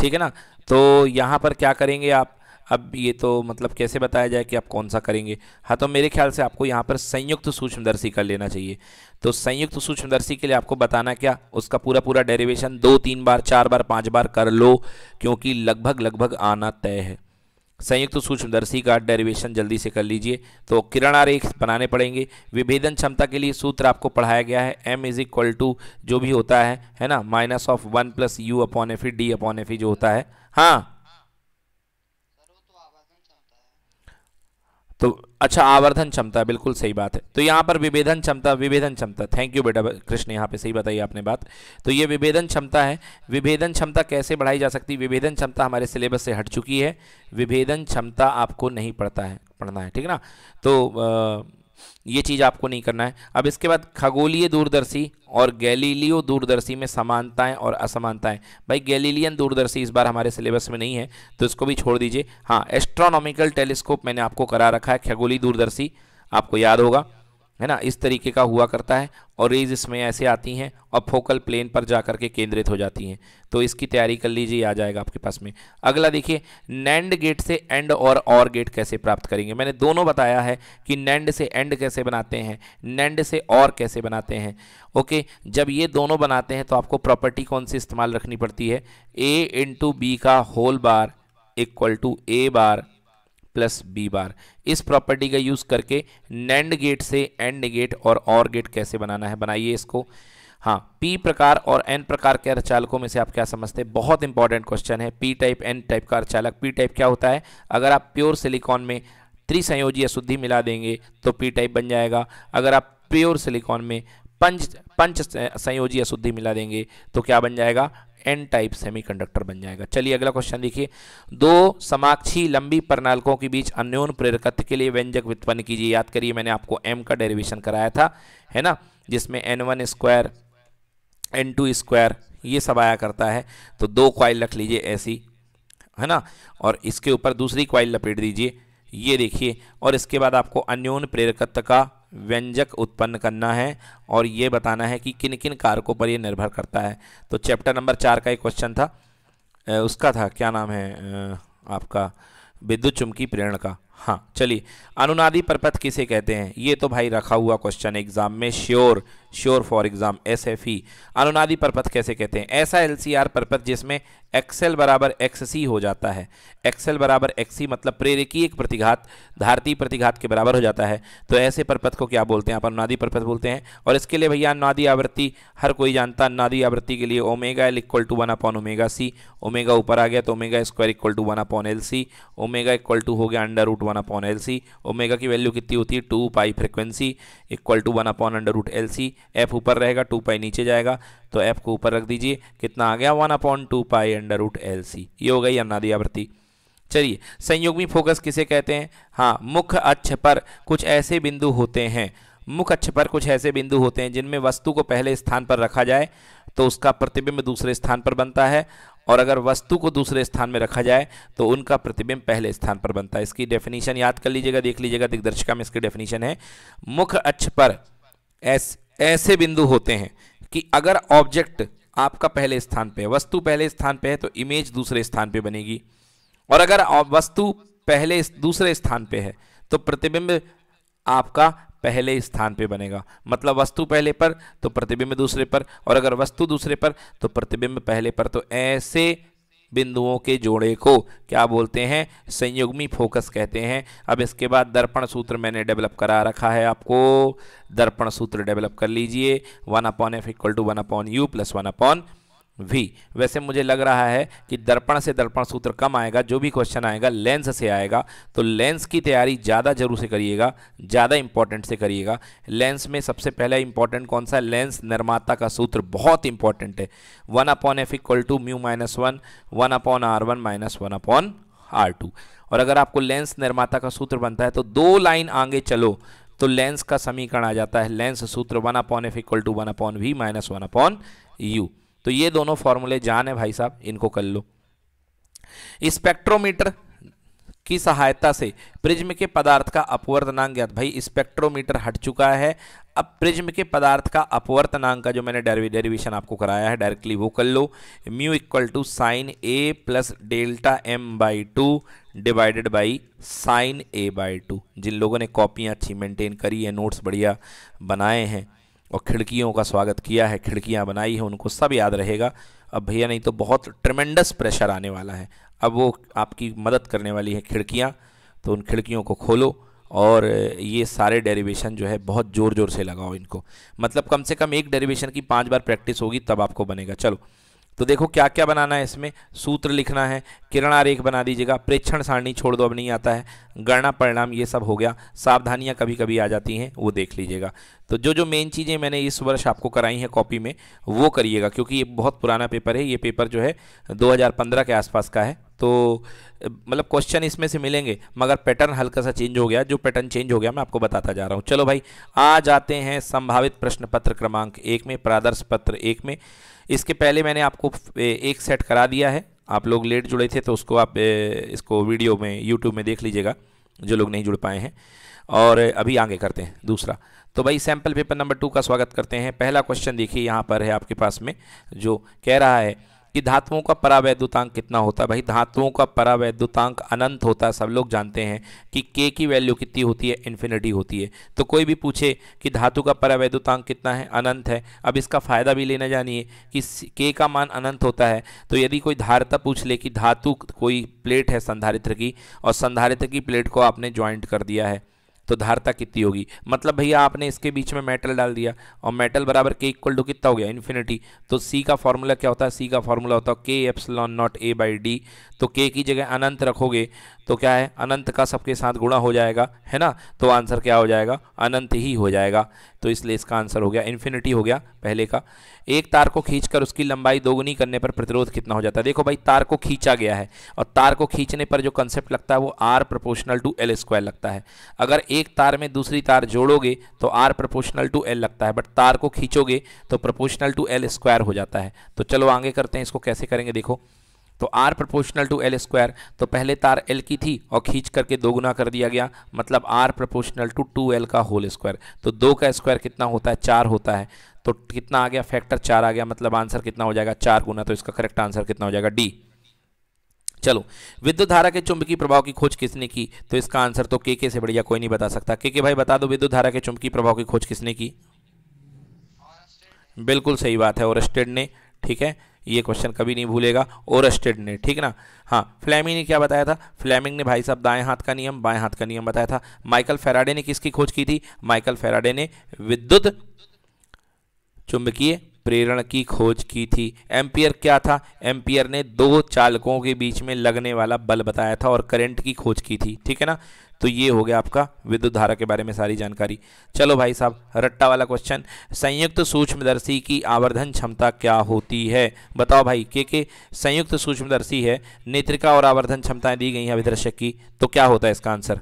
ठीक है ना तो यहाँ पर क्या करेंगे आप अब ये तो मतलब कैसे बताया जाए कि आप कौन सा करेंगे हाँ तो मेरे ख्याल से आपको यहाँ पर संयुक्त सूक्ष्मदर्शी कर लेना चाहिए तो संयुक्त सूक्ष्मदर्शी के लिए आपको बताना क्या उसका पूरा पूरा डेरिवेशन दो तीन बार चार बार पाँच बार कर लो क्योंकि लगभग लगभग आना तय है संयुक्त सूक्ष्मदर्शी का डेरिवेशन जल्दी से कर लीजिए तो किरण आरेख बनाने पड़ेंगे विभेदन क्षमता के लिए सूत्र आपको पढ़ाया गया है m इज इक्वल टू जो भी होता है है ना minus of one plus U upon F D upon F जो होता है हाँ तो अच्छा आवर्धन क्षमता बिल्कुल सही बात है तो यहाँ पर विभेदन क्षमता विभेदन क्षमता थैंक यू बेटा कृष्ण यहाँ पे सही बताइए आपने बात तो ये विभेदन क्षमता है विभेदन क्षमता कैसे बढ़ाई जा सकती है विभेदन क्षमता हमारे सिलेबस से हट चुकी है विभेदन क्षमता आपको नहीं पढ़ता है पढ़ना है ठीक ना तो आ, ये चीज़ आपको नहीं करना है अब इसके बाद खगोलीय दूरदर्शी और गैलीलियो दूरदर्शी में समानताएं और असमानताएं भाई गैलीलियन दूरदर्शी इस बार हमारे सिलेबस में नहीं है तो इसको भी छोड़ दीजिए हाँ एस्ट्रोनॉमिकल टेलीस्कोप मैंने आपको करा रखा है खगोली दूरदर्शी आपको याद होगा है ना इस तरीके का हुआ करता है और रेज इसमें ऐसे आती हैं और फोकल प्लेन पर जा कर के केंद्रित हो जाती हैं तो इसकी तैयारी कर लीजिए आ जाएगा आपके पास में अगला देखिए नैंड गेट से एंड और और गेट कैसे प्राप्त करेंगे मैंने दोनों बताया है कि नैंड से एंड कैसे बनाते हैं नैंड से और कैसे बनाते हैं ओके जब ये दोनों बनाते हैं तो आपको प्रॉपर्टी कौन सी इस्तेमाल रखनी पड़ती है ए इंटू बी का whole bar equal to A bar plus B bar इस प्रॉपर्टी का यूज़ करके नैंड गेट से एंड गेट और और गेट कैसे बनाना है बनाइए इसको हाँ पी प्रकार और एन प्रकार के अर्चालकों में से आप क्या समझते हैं बहुत इंपॉर्टेंट क्वेश्चन है पी टाइप एन टाइप का अर्चालक पी टाइप क्या होता है अगर आप प्योर सिलिकॉन में त्रिसंयोजी अशुद्धि मिला देंगे तो पी टाइप बन जाएगा अगर आप प्योर सिलिकॉन में पंच पंच संयोजी अशुद्धि मिला देंगे तो क्या बन जाएगा एन टाइप सेमीकंडक्टर बन जाएगा चलिए अगला क्वेश्चन देखिए दो समाक्षी लंबी प्रणालकों के बीच अन्योन प्रेरकत्व के लिए व्यंजक व्युत्पन्न कीजिए याद करिए मैंने आपको एम का डेरिवेशन कराया था है ना जिसमें N one square N two square ये सब आया करता है तो दो क्वाइल रख लीजिए ऐसी है ना और इसके ऊपर दूसरी क्वाइल लपेट दीजिए ये देखिए और इसके बाद आपको अन्योन प्रेरकत्व का व्यंजक उत्पन्न करना है और ये बताना है कि किन किन कारकों पर ये निर्भर करता है तो चैप्टर नंबर चार का एक क्वेश्चन था उसका था क्या नाम है आपका विद्युत चुमकी प्रेरण का हाँ चलिए अनुनादी परपथ किसे कहते हैं ये तो भाई रखा हुआ क्वेश्चन एग्जाम में sure sure sure for exam S F E अनुनादी परपथ कैसे कहते हैं ऐसा एल सी आर परपथ जिसमें एक्सेल बराबर एक्स सी हो जाता है एक्सेल बराबर एक्स सी मतलब प्रेरकीय प्रतिघात धारती प्रतिघात के बराबर हो जाता है तो ऐसे परपथ को क्या बोलते हैं आप अनुनादी परपथ बोलते हैं और इसके लिए भैया अनुनादी आवृत्ति हर कोई जानता अनुनादी आवृत्ति के लिए omega L equal to one upon omega C omega ऊपर आ गया तो omega square equal to one upon L C omega equal to हो गया under root one upon L C omega की वैल्यू कितनी होती है two pi frequency equal to one upon under root L C F ऊपर रहेगा टू पाई नीचे जाएगा तो एफ को ऊपर रख दीजिए कितना आ गया one upon two pi under root L C ये हो गई अन्नादी आवृत्ति चलिए संयुग्मी फोकस किसे कहते हैं हाँ मुख्य अक्ष पर कुछ ऐसे बिंदु होते हैं मुख अक्ष पर कुछ ऐसे बिंदु होते हैं जिनमें वस्तु को पहले स्थान पर रखा जाए तो उसका प्रतिबिंब दूसरे स्थान पर बनता है और अगर वस्तु को दूसरे स्थान में रखा जाए तो उनका प्रतिबिंब पहले स्थान पर बनता है इसकी डेफिनेशन याद कर लीजिएगा देख लीजिएगा दिग्दर्शिका में इसकी डेफिनेशन है मुख अक्ष पर एस ऐसे बिंदु होते हैं कि अगर ऑब्जेक्ट आपका पहले स्थान पे है वस्तु पहले स्थान पे है तो इमेज दूसरे स्थान पे बनेगी और अगर वस्तु पहले दूसरे स्थान पे है तो प्रतिबिंब आपका पहले स्थान पे बनेगा मतलब वस्तु पहले पर तो प्रतिबिंब दूसरे पर और अगर वस्तु दूसरे पर तो प्रतिबिंब पहले पर तो ऐसे बिंदुओं के जोड़े को क्या बोलते हैं संयुग्मी फोकस कहते हैं अब इसके बाद दर्पण सूत्र मैंने डेवलप करा रखा है आपको दर्पण सूत्र डेवलप कर लीजिए one upon F equal to one upon U plus one upon V वैसे मुझे लग रहा है कि दर्पण से दर्पण सूत्र कम आएगा जो भी क्वेश्चन आएगा लेंस से आएगा तो लेंस की तैयारी ज़्यादा जरूर से करिएगा ज़्यादा इंपॉर्टेंट से करिएगा लेंस में सबसे पहला इंपॉर्टेंट कौन सा है लेंस निर्माता का सूत्र बहुत इंपॉर्टेंट है one upon F equal to mu minus one one upon R one minus one upon R two और अगर आपको लेंस निर्माता का सूत्र बनता है तो दो लाइन आगे चलो तो लेंस का समीकरण आ जाता है लेंस सूत्र one upon F equal to one upon V minus one upon U तो ये दोनों फॉर्मूले जान है भाई साहब इनको कर लो स्पेक्ट्रोमीटर की सहायता से प्रिज्म के पदार्थ का अपवर्तनांक ज्ञात भाई स्पेक्ट्रोमीटर हट चुका है अब प्रिज्म के पदार्थ का अपवर्तनांक का जो मैंने डेरिवेशन आपको कराया है डायरेक्टली वो कर लो mu equal to sine A plus delta M by two divided by sine A by two जिन लोगों ने कॉपियाँ अच्छी मेंटेन करी है नोट्स बढ़िया बनाए हैं और खिड़कियों का स्वागत किया है खिड़कियाँ बनाई हैं उनको सब याद रहेगा अब भैया नहीं तो बहुत ट्रमेंडस प्रेशर आने वाला है अब वो आपकी मदद करने वाली है खिड़कियाँ तो उन खिड़कियों को खोलो और ये सारे डेरिवेशन जो है बहुत ज़ोर ज़ोर से लगाओ इनको मतलब कम से कम एक डेरिवेशन की पांच बार प्रैक्टिस होगी तब आपको बनेगा चलो तो देखो क्या क्या बनाना है इसमें सूत्र लिखना है किरण आरेख बना दीजिएगा प्रेक्षण सारणी छोड़ दो अब नहीं आता है गणना परिणाम ये सब हो गया सावधानियां कभी कभी आ जाती हैं वो देख लीजिएगा तो जो जो मेन चीज़ें मैंने इस वर्ष आपको कराई हैं कॉपी में वो करिएगा क्योंकि ये बहुत पुराना पेपर है ये पेपर जो है दो के आसपास का है तो मतलब क्वेश्चन इसमें से मिलेंगे मगर पैटर्न हल्का सा चेंज हो गया जो पैटर्न चेंज हो गया मैं आपको बताता जा रहा हूँ चलो भाई आ जाते हैं संभावित प्रश्न पत्र क्रमांक एक में प्रादर्श पत्र एक में इसके पहले मैंने आपको एक सेट करा दिया है आप लोग लेट जुड़े थे तो उसको आप इसको वीडियो में यूट्यूब में देख लीजिएगा जो लोग नहीं जुड़ पाए हैं और अभी आगे करते हैं दूसरा तो भाई सैम्पल पेपर नंबर टू का स्वागत करते हैं पहला क्वेश्चन देखिए यहाँ पर है आपके पास में जो कह रहा है कि धातुओं का परावैद्युतांक कितना होता है भाई धातुओं का परावैद्युतांक अनंत होता है सब लोग जानते हैं कि के की वैल्यू कितनी होती है इन्फिनिटी होती है तो कोई भी पूछे कि धातु का परावैद्युतांक कितना है अनंत है अब इसका फ़ायदा भी लेना जानिए कि के का मान अनंत होता है तो यदि कोई धारता पूछ ले कि धातु कोई प्लेट है संधारित्र की और संधारित्र की प्लेट को आपने ज्वाइंट कर दिया है तो धारता कितनी होगी मतलब भैया आपने इसके बीच में मेटल डाल दिया और मेटल बराबर के इक्वल टू कितना हो गया इन्फिनिटी तो सी का फॉर्मूला क्या होता है सी का फॉर्मूला होता है K epsilon naught A by D तो के की जगह अनंत रखोगे तो क्या है अनंत का सबके साथ गुणा हो जाएगा है ना तो आंसर क्या हो जाएगा अनंत ही हो जाएगा तो इसलिए इसका आंसर हो गया इन्फिनिटी हो गया पहले का एक तार को खींचकर उसकी लंबाई दोगुनी करने पर प्रतिरोध कितना हो जाता है देखो भाई तार को खींचा गया है और तार को खींचने पर जो कंसेप्ट लगता है वो R proportional to L square लगता है अगर एक तार में दूसरी तार जोड़ोगे तो आर प्रपोर्शनल टू एल लगता है बट तार को खींचोगे तो प्रपोशनल टू एल स्क्वायर हो जाता है तो चलो आगे करते हैं इसको कैसे करेंगे देखो तो R proportional to L square तो पहले तार एल की थी और खींच करके दो गुना कर दिया गया मतलब R proportional to to L का होल स्क्वायर तो दो का स्क्वायर कितना होता है चार होता है तो कितना आ गया फैक्टर चार आ गया मतलब आंसर कितना हो जाएगा चार गुना तो इसका करेक्ट आंसर कितना हो जाएगा डी चलो विद्युत धारा के चुंबकीय प्रभाव की खोज किसने की तो इसका आंसर तो के के से बढ़िया कोई नहीं बता सकता के के भाई बता दो विद्युत धारा के चुंबकीय प्रभाव की खोज किसने की बिल्कुल सही बात है और स्टेड ने ठीक है ये क्वेश्चन कभी नहीं भूलेगा ओरस्टेड ने ठीक ना हाँ फ्लैमिंग ने क्या बताया था फ्लैमिंग ने भाई साहब दाएं हाथ का नियम बाएं हाथ का नियम बताया था माइकल फेराडे ने किसकी खोज की थी माइकल फेराडे ने विद्युत चुंबकीय प्रेरण की खोज की थी एम्पियर क्या था एम्पियर ने दो चालकों के बीच में लगने वाला बल बताया था और करंट की खोज की थी ठीक है ना तो ये हो गया आपका विद्युत धारा के बारे में सारी जानकारी चलो भाई साहब रट्टा वाला क्वेश्चन संयुक्त सूक्ष्मदर्शी की आवर्धन क्षमता क्या होती है बताओ भाई के के संयुक्त सूक्ष्मदर्शी है नेत्रिका और आवर्धन क्षमताएं दी गई हैं अभिदर्शक की तो क्या होता है इसका answer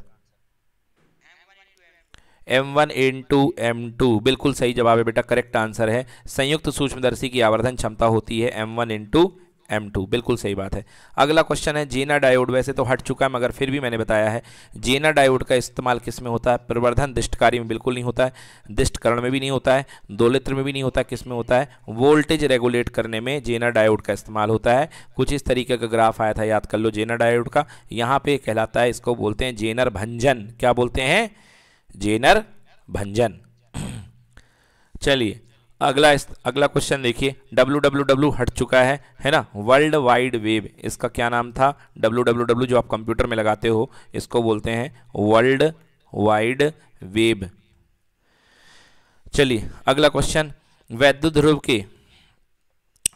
M one into M two बिल्कुल सही जवाब है बेटा करेक्ट आंसर है संयुक्त सूक्ष्मदर्शी की आवर्धन क्षमता होती है M one into M two बिल्कुल सही बात है अगला क्वेश्चन है जीना डायोड वैसे तो हट चुका है मगर फिर भी मैंने बताया है जीना डायोड का इस्तेमाल किस में होता है प्रवर्धन दिष्टकारी में बिल्कुल नहीं होता है दिष्टकरण में भी नहीं होता है दोलित्र में भी नहीं होता किस में होता है वोल्टेज रेगुलेट करने में जीना डायोड का इस्तेमाल होता है कुछ इस तरीके का ग्राफ आया था याद कर लो जेना डायोड का यहाँ पे कहलाता है इसको बोलते हैं जेनर भंजन क्या बोलते हैं जेनर भंजन चलिए अगला अगला क्वेश्चन देखिए डब्ल्यू डब्ल्यू डब्ल्यू हट चुका है है ना वर्ल्ड वाइड वेब इसका क्या नाम था डब्ल्यू डब्ल्यू डब्ल्यू जो आप कंप्यूटर में लगाते हो इसको बोलते हैं वर्ल्ड वाइड वेब चलिए अगला क्वेश्चन वैद्युत ध्रुव के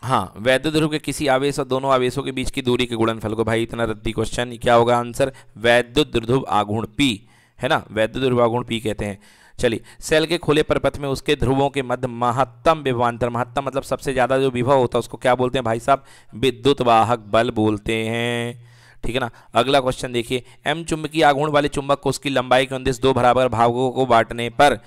हाँ वैद्य ध्रुव के किसी आवेश और दोनों आवेशों के बीच की दूरी के गुणनफल को भाई इतना रद्दी क्वेश्चन क्या होगा आंसर वैद्युत ध्रुव आगुण पी है ना वैद्य ध्रुवा गुण पी कहते हैं चलिए सेल के खुले परपथ में उसके ध्रुवों के मध्य महत्तम विभवान्तर महत्तम मतलब सबसे ज़्यादा जो विभव होता है उसको क्या बोलते हैं भाई साहब विद्युत वाहक बल बोलते हैं ठीक है ना अगला क्वेश्चन देखिए एम चुंबकीय आघूर्ण वाले चुंबक को उसकी लंबाई के उन्देश दो बराबर भागों को बांटने पर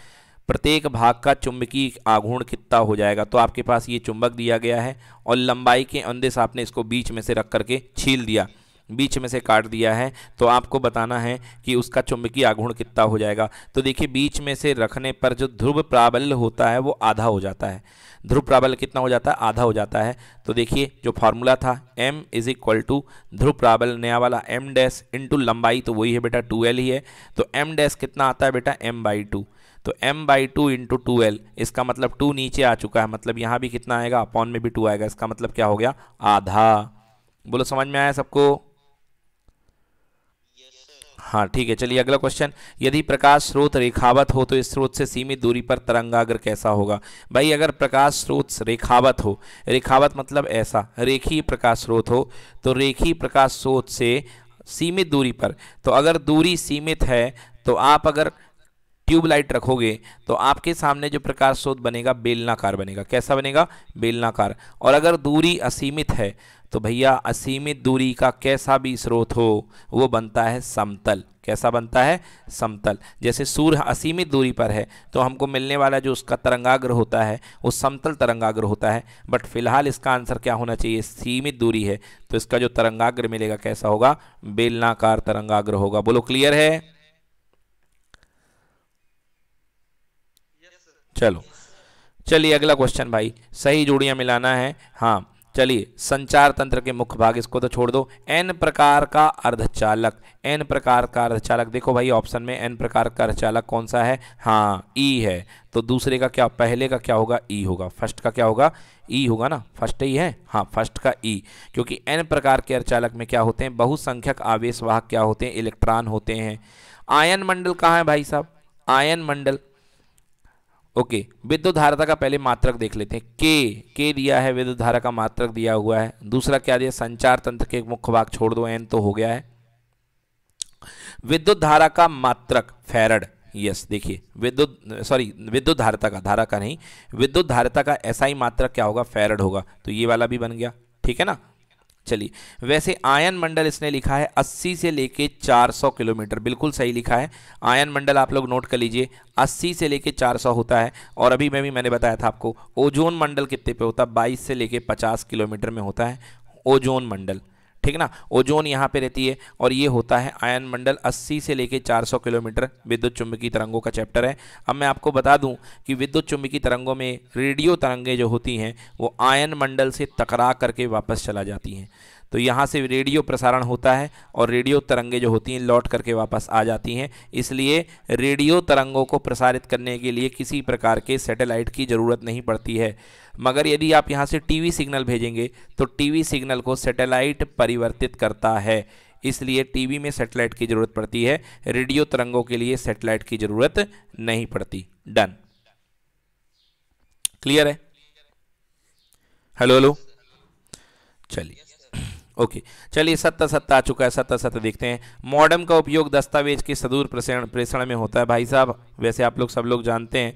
प्रत्येक भाग का चुंबकीय आघूर्ण कितना हो जाएगा तो आपके पास ये चुंबक दिया गया है और लंबाई के अनुदेश आपने इसको बीच में से रख करके छील दिया बीच में से काट दिया है तो आपको बताना है कि उसका चुंबकीय आघूर्ण कितना हो जाएगा तो देखिए बीच में से रखने पर जो ध्रुव प्राबल्य होता है वो आधा हो जाता है ध्रुव प्राबल्य कितना हो जाता है आधा हो जाता है तो देखिए जो फार्मूला था m इज इक्वल टू ध्रुव प्राबल्य नया वाला m डैश इंटू लंबाई तो वही है बेटा 2l ही है तो m डैश कितना आता है बेटा m बाई टू तो m by two into two L इसका मतलब टू नीचे आ चुका है मतलब यहाँ भी कितना आएगा अपॉन में भी टू आएगा इसका मतलब क्या हो गया आधा बोलो समझ में आया सबको हाँ ठीक है चलिए अगला क्वेश्चन यदि प्रकाश स्रोत रेखावत हो तो इस स्रोत से सीमित दूरी पर तरंगाग्र कैसा होगा भाई अगर प्रकाश स्रोत रेखावत हो रेखावत मतलब ऐसा रेखी प्रकाश स्रोत हो तो रेखी प्रकाश स्रोत से सीमित दूरी पर तो अगर दूरी सीमित है तो आप अगर ट्यूबलाइट रखोगे तो आपके सामने जो प्रकाश स्रोत बनेगा बेलनाकार बनेगा कैसा बनेगा बेलनाकार और अगर दूरी असीमित है तो भैया असीमित दूरी का कैसा भी स्रोत हो वो बनता है समतल कैसा बनता है समतल जैसे सूर्य असीमित दूरी पर है तो हमको मिलने वाला जो उसका तरंगाग्र होता है वो समतल तरंगाग्र होता है बट फिलहाल इसका आंसर क्या होना चाहिए सीमित दूरी है तो इसका जो तरंगाग्र मिलेगा कैसा होगा बेलनाकार तरंगाग्र होगा बोलो क्लियर है चलो चलिए अगला क्वेश्चन भाई सही जोड़ियाँ मिलाना है हाँ चलिए संचार तंत्र के मुख्य भाग इसको तो छोड़ दो एन प्रकार का अर्धचालक एन प्रकार का अर्धचालक देखो भाई ऑप्शन में एन प्रकार का अर्धचालक कौन सा है हाँ ई e है तो दूसरे का क्या पहले का क्या होगा ई e होगा फर्स्ट का क्या होगा ई e होगा ना फर्स्ट ही है हाँ फर्स्ट का ई क्योंकि एन प्रकार के अर्धचालक में क्या होते हैं बहुसंख्यक आवेश वाहक क्या होते हैं इलेक्ट्रॉन होते हैं आयन मंडल कहाँ है भाई साहब आयन मंडल ओके विद्युत धारा का पहले मात्रक देख लेते हैं के के दिया है विद्युत धारा का मात्रक दिया हुआ है दूसरा क्या दिया संचार तंत्र के मुख्य भाग छोड़ दो एन तो हो गया है विद्युत धारा का मात्रक फेरड यस देखिए विद्युत सॉरी विद्युत धारता का धारा का नहीं विद्युत धारता का ऐसा ही मात्रक क्या होगा फेरड होगा तो ये वाला भी बन गया ठीक है ना चलिए वैसे आयन मंडल इसने लिखा है 80 से लेके 400 किलोमीटर बिल्कुल सही लिखा है आयन मंडल आप लोग नोट कर लीजिए 80 से लेके 400 होता है और अभी मैं भी मैंने बताया था आपको ओजोन मंडल कितने पे होता है बाईस से लेके पचास किलोमीटर में होता है ओजोन मंडल ठीक ना ओजोन यहाँ पे रहती है और ये होता है आयन मंडल 80 से लेके 400 किलोमीटर विद्युत चुंबकीय तरंगों का चैप्टर है अब मैं आपको बता दूं कि विद्युत चुंबकीय तरंगों में रेडियो तरंगें जो होती हैं वो आयन मंडल से टकरा करके वापस चला जाती हैं तो यहाँ से रेडियो प्रसारण होता है और रेडियो तरंगे जो होती हैं लौट करके वापस आ जाती हैं इसलिए रेडियो तरंगों को प्रसारित करने के लिए किसी प्रकार के सैटेलाइट की ज़रूरत नहीं पड़ती है मगर यदि आप यहाँ से टीवी सिग्नल भेजेंगे तो टीवी सिग्नल को सैटेलाइट परिवर्तित करता है इसलिए टीवी में सैटेलाइट की ज़रूरत पड़ती है रेडियो तरंगों के लिए सैटेलाइट की ज़रूरत नहीं पड़ती डन क्लियर है हेलो हेलो चलिए ओके चलिए सत्ता सत्ता आ चुका है सत्ता सत्ता देखते हैं मॉडर्म का उपयोग दस्तावेज के सदूर प्रसरण प्रेषण में होता है भाई साहब वैसे आप लोग सब लोग जानते हैं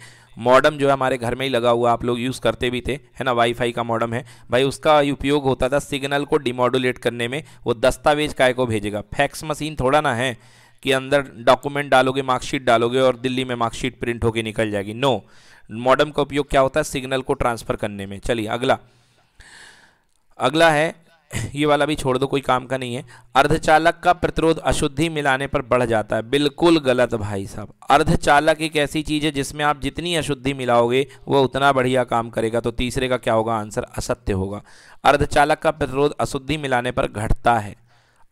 मॉडम जो है हमारे घर में ही लगा हुआ आप लोग यूज़ करते भी थे है ना वाईफाई का मॉडम है भाई उसका उपयोग होता था सिग्नल को डिमोडुलेट करने में वो दस्तावेज काय को भेजेगा फैक्स मशीन थोड़ा ना है कि अंदर डॉक्यूमेंट डालोगे मार्कशीट डालोगे और दिल्ली में मार्कशीट प्रिंट होकर निकल जाएगी नो मॉडम का उपयोग क्या होता है सिग्नल को ट्रांसफ़र करने में चलिए अगला अगला है <coughs> ये वाला भी छोड़ दो कोई काम का नहीं है अर्धचालक का प्रतिरोध अशुद्धि मिलाने पर बढ़ जाता है बिल्कुल गलत भाई साहब अर्धचालक एक ऐसी चीज़ है जिसमें आप जितनी अशुद्धि मिलाओगे वो उतना बढ़िया काम करेगा तो तीसरे का क्या होगा आंसर असत्य होगा अर्धचालक का प्रतिरोध अशुद्धि मिलाने पर घटता है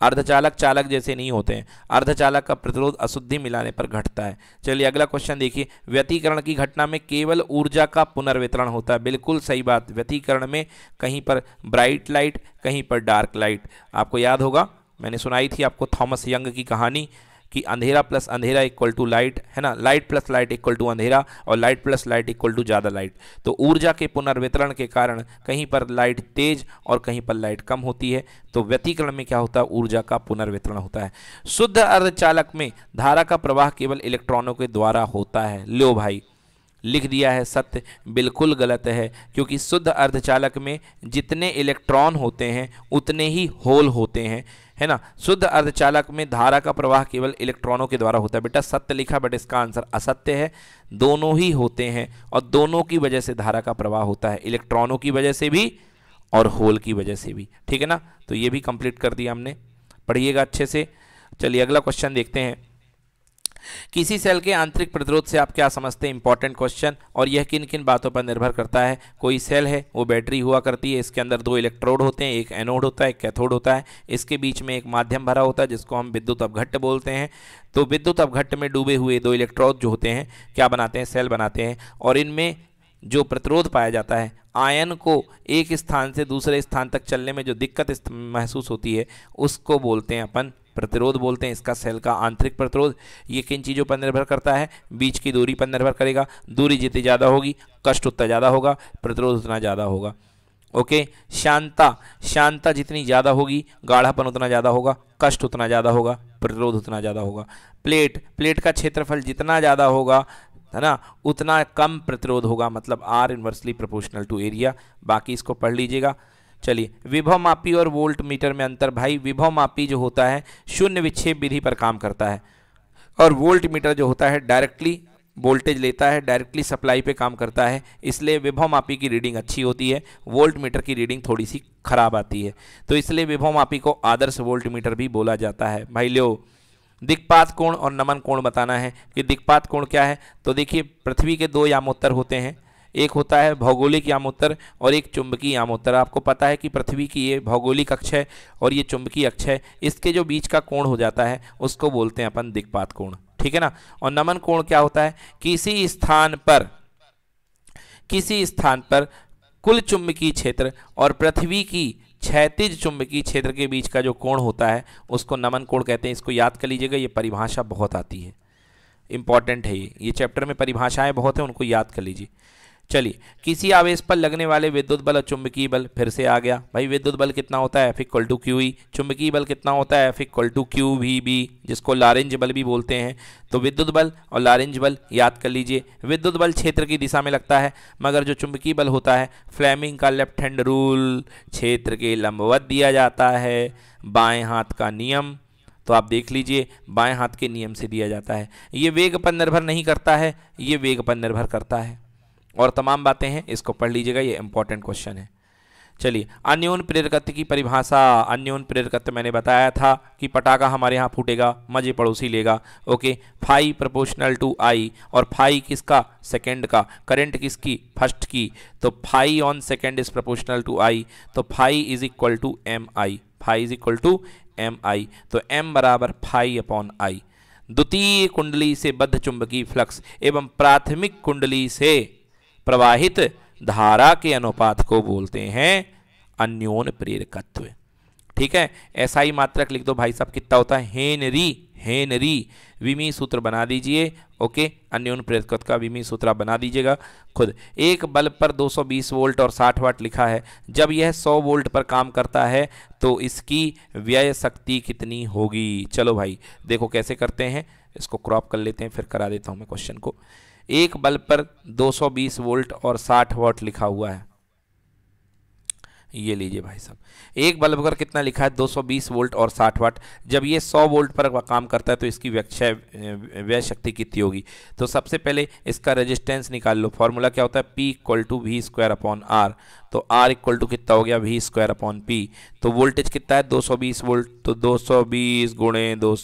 अर्धचालक चालक जैसे नहीं होते हैं अर्धचालक का प्रतिरोध अशुद्धि मिलाने पर घटता है चलिए अगला क्वेश्चन देखिए व्यतीकरण की घटना में केवल ऊर्जा का पुनर्वितरण होता है बिल्कुल सही बात व्यतीकरण में कहीं पर ब्राइट लाइट कहीं पर डार्क लाइट आपको याद होगा मैंने सुनाई थी आपको थॉमस यंग की कहानी कि अंधेरा प्लस अंधेरा इक्वल टू लाइट है ना light plus light equal to अंधेरा और light plus light equal to ज़्यादा लाइट तो ऊर्जा के पुनर्वितरण के कारण कहीं पर लाइट तेज और कहीं पर लाइट कम होती है तो व्यतिकरण में क्या होता है ऊर्जा का पुनर्वितरण होता है शुद्ध अर्धचालक में धारा का प्रवाह केवल इलेक्ट्रॉनों के द्वारा होता है लो भाई लिख दिया है सत्य बिल्कुल गलत है क्योंकि शुद्ध अर्धचालक में जितने इलेक्ट्रॉन होते हैं उतने ही होल होते हैं है ना शुद्ध अर्धचालक में धारा का प्रवाह केवल इलेक्ट्रॉनों के द्वारा होता है बेटा सत्य लिखा बट इसका आंसर असत्य है दोनों ही होते हैं और दोनों की वजह से धारा का प्रवाह होता है इलेक्ट्रॉनों की वजह से भी और होल की वजह से भी ठीक है ना तो ये भी कंप्लीट कर दिया हमने पढ़िएगा अच्छे से चलिए अगला क्वेश्चन देखते हैं किसी सेल के आंतरिक प्रतिरोध से आप क्या समझते हैं इंपॉर्टेंट क्वेश्चन और यह किन किन बातों पर निर्भर करता है कोई सेल है वो बैटरी हुआ करती है इसके अंदर दो इलेक्ट्रोड होते हैं एक एनोड होता है एक कैथोड होता है इसके बीच में एक माध्यम भरा होता है जिसको हम विद्युत अवघट्ट बोलते हैं तो विद्युत अवघट्ट में डूबे हुए दो इलेक्ट्रोड जो होते हैं क्या बनाते हैं सेल बनाते हैं और इनमें जो प्रतिरोध पाया जाता है आयन को एक स्थान से दूसरे स्थान तक चलने में जो दिक्कत महसूस होती है उसको बोलते हैं अपन प्रतिरोध बोलते हैं इसका सेल का आंतरिक प्रतिरोध ये किन चीज़ों पर निर्भर करता है बीच की दूरी पर निर्भर करेगा दूरी जितनी ज़्यादा होगी कष्ट उतना ज़्यादा होगा प्रतिरोध उतना ज़्यादा होगा ओके शांता शांता जितनी ज़्यादा होगी गाढ़ापन उतना ज़्यादा होगा कष्ट उतना ज़्यादा होगा प्रतिरोध उतना ज़्यादा होगा प्लेट प्लेट का क्षेत्रफल जितना ज़्यादा होगा है ना उतना कम प्रतिरोध होगा मतलब R inversely proportional to area बाकी इसको पढ़ लीजिएगा चलिए विभव मापी और वोल्ट मीटर में अंतर भाई विभव मापी जो होता है शून्य विच्छेप विधि पर काम करता है और वोल्ट मीटर जो होता है डायरेक्टली वोल्टेज लेता है डायरेक्टली सप्लाई पे काम करता है इसलिए विभव मापी की रीडिंग अच्छी होती है वोल्ट मीटर की रीडिंग थोड़ी सी खराब आती है तो इसलिए विभव मापी को आदर्श वोल्ट मीटर भी बोला जाता है भाई लो दिक्पात कोण और नमन कोण बताना है कि दिक्पात कोण क्या है तो देखिए पृथ्वी के दो यामोत्तर होते हैं एक होता है भौगोलिक यामोत्तर और एक चुंबकीय यामोत्तर आपको पता है कि पृथ्वी की ये भौगोलिक अक्ष है और ये चुंबकीय अक्ष है इसके जो बीच का कोण हो जाता है उसको बोलते हैं अपन दिक्पात कोण ठीक है ना और नमन कोण क्या होता है किसी स्थान पर किसी स्थान पर कुल चुंबकीय क्षेत्र और पृथ्वी की क्षैतिज चुंबकीय क्षेत्र के बीच का जो कोण होता है उसको नमन कोण कहते हैं इसको याद कर लीजिएगा ये परिभाषा बहुत आती है इंपॉर्टेंट है ये ये चैप्टर में परिभाषाएं बहुत हैं उनको याद कर लीजिए चलिए किसी आवेश पर लगने वाले विद्युत बल और चुंबकीय बल फिर से आ गया भाई विद्युत बल कितना होता है F equal to Q E चुंबकीय बल कितना होता है F equal to Q V B जिसको लारेंज बल भी बोलते हैं तो विद्युत बल और लारेंज बल याद कर लीजिए विद्युत बल क्षेत्र की दिशा में लगता है मगर जो चुंबकीय बल होता है फ्लैमिंग का लेफ्ट हैंड रूल क्षेत्र के लंबवत दिया जाता है बाएँ हाथ का नियम तो आप देख लीजिए बाएँ हाथ के नियम से दिया जाता है ये वेग पर निर्भर नहीं करता है ये वेग पर निर्भर करता है और तमाम बातें हैं इसको पढ़ लीजिएगा ये इंपॉर्टेंट क्वेश्चन है चलिए अन्योन प्रेरकत्व की परिभाषा अन्योन प्रेरकत्व मैंने बताया था कि पटाखा हमारे यहाँ फूटेगा मजे पड़ोसी लेगा okay phi proportional to I और फाई किसका सेकंड का करंट किसकी फर्स्ट की तो phi on second is proportional to I तो phi is equal to M I phi is equal to M I तो एम बराबर फाई अपॉन आई द्वितीय कुंडली से बद्ध चुंबकीय फ्लक्स एवं प्राथमिक कुंडली से प्रवाहित धारा के अनुपात को बोलते हैं अन्योन प्रेरकत्व ठीक है ऐसा ही मात्रक लिख दो भाई साहब कितना होता है हेनरी हेनरी विमी सूत्र बना दीजिए ओके अन्योन प्रेरकत्व का विमी सूत्र बना दीजिएगा खुद एक बल्ब पर 220 वोल्ट और 60 वाट लिखा है जब यह 100 वोल्ट पर काम करता है तो इसकी व्यय शक्ति कितनी होगी चलो भाई देखो कैसे करते हैं इसको क्रॉप कर लेते हैं फिर करा देता हूँ मैं क्वेश्चन को एक बल्ब पर 220 वोल्ट और 60 वोल्ट लिखा हुआ है ये लीजिए भाई साहब एक बल्ब अगर कितना लिखा है 220 वोल्ट और 60 वाट जब ये 100 वोल्ट पर काम करता है तो इसकी व्यक्षय व्यय शक्ति कितनी होगी तो सबसे पहले इसका रेजिस्टेंस निकाल लो फॉर्मूला क्या होता है P equal to V square upon R तो आर इक्वल टू कितना हो गया वी स्क्वायर अपॉन पी तो वोल्टेज कितना है 220 वोल्ट तो 220 सौ बीस गुणे दो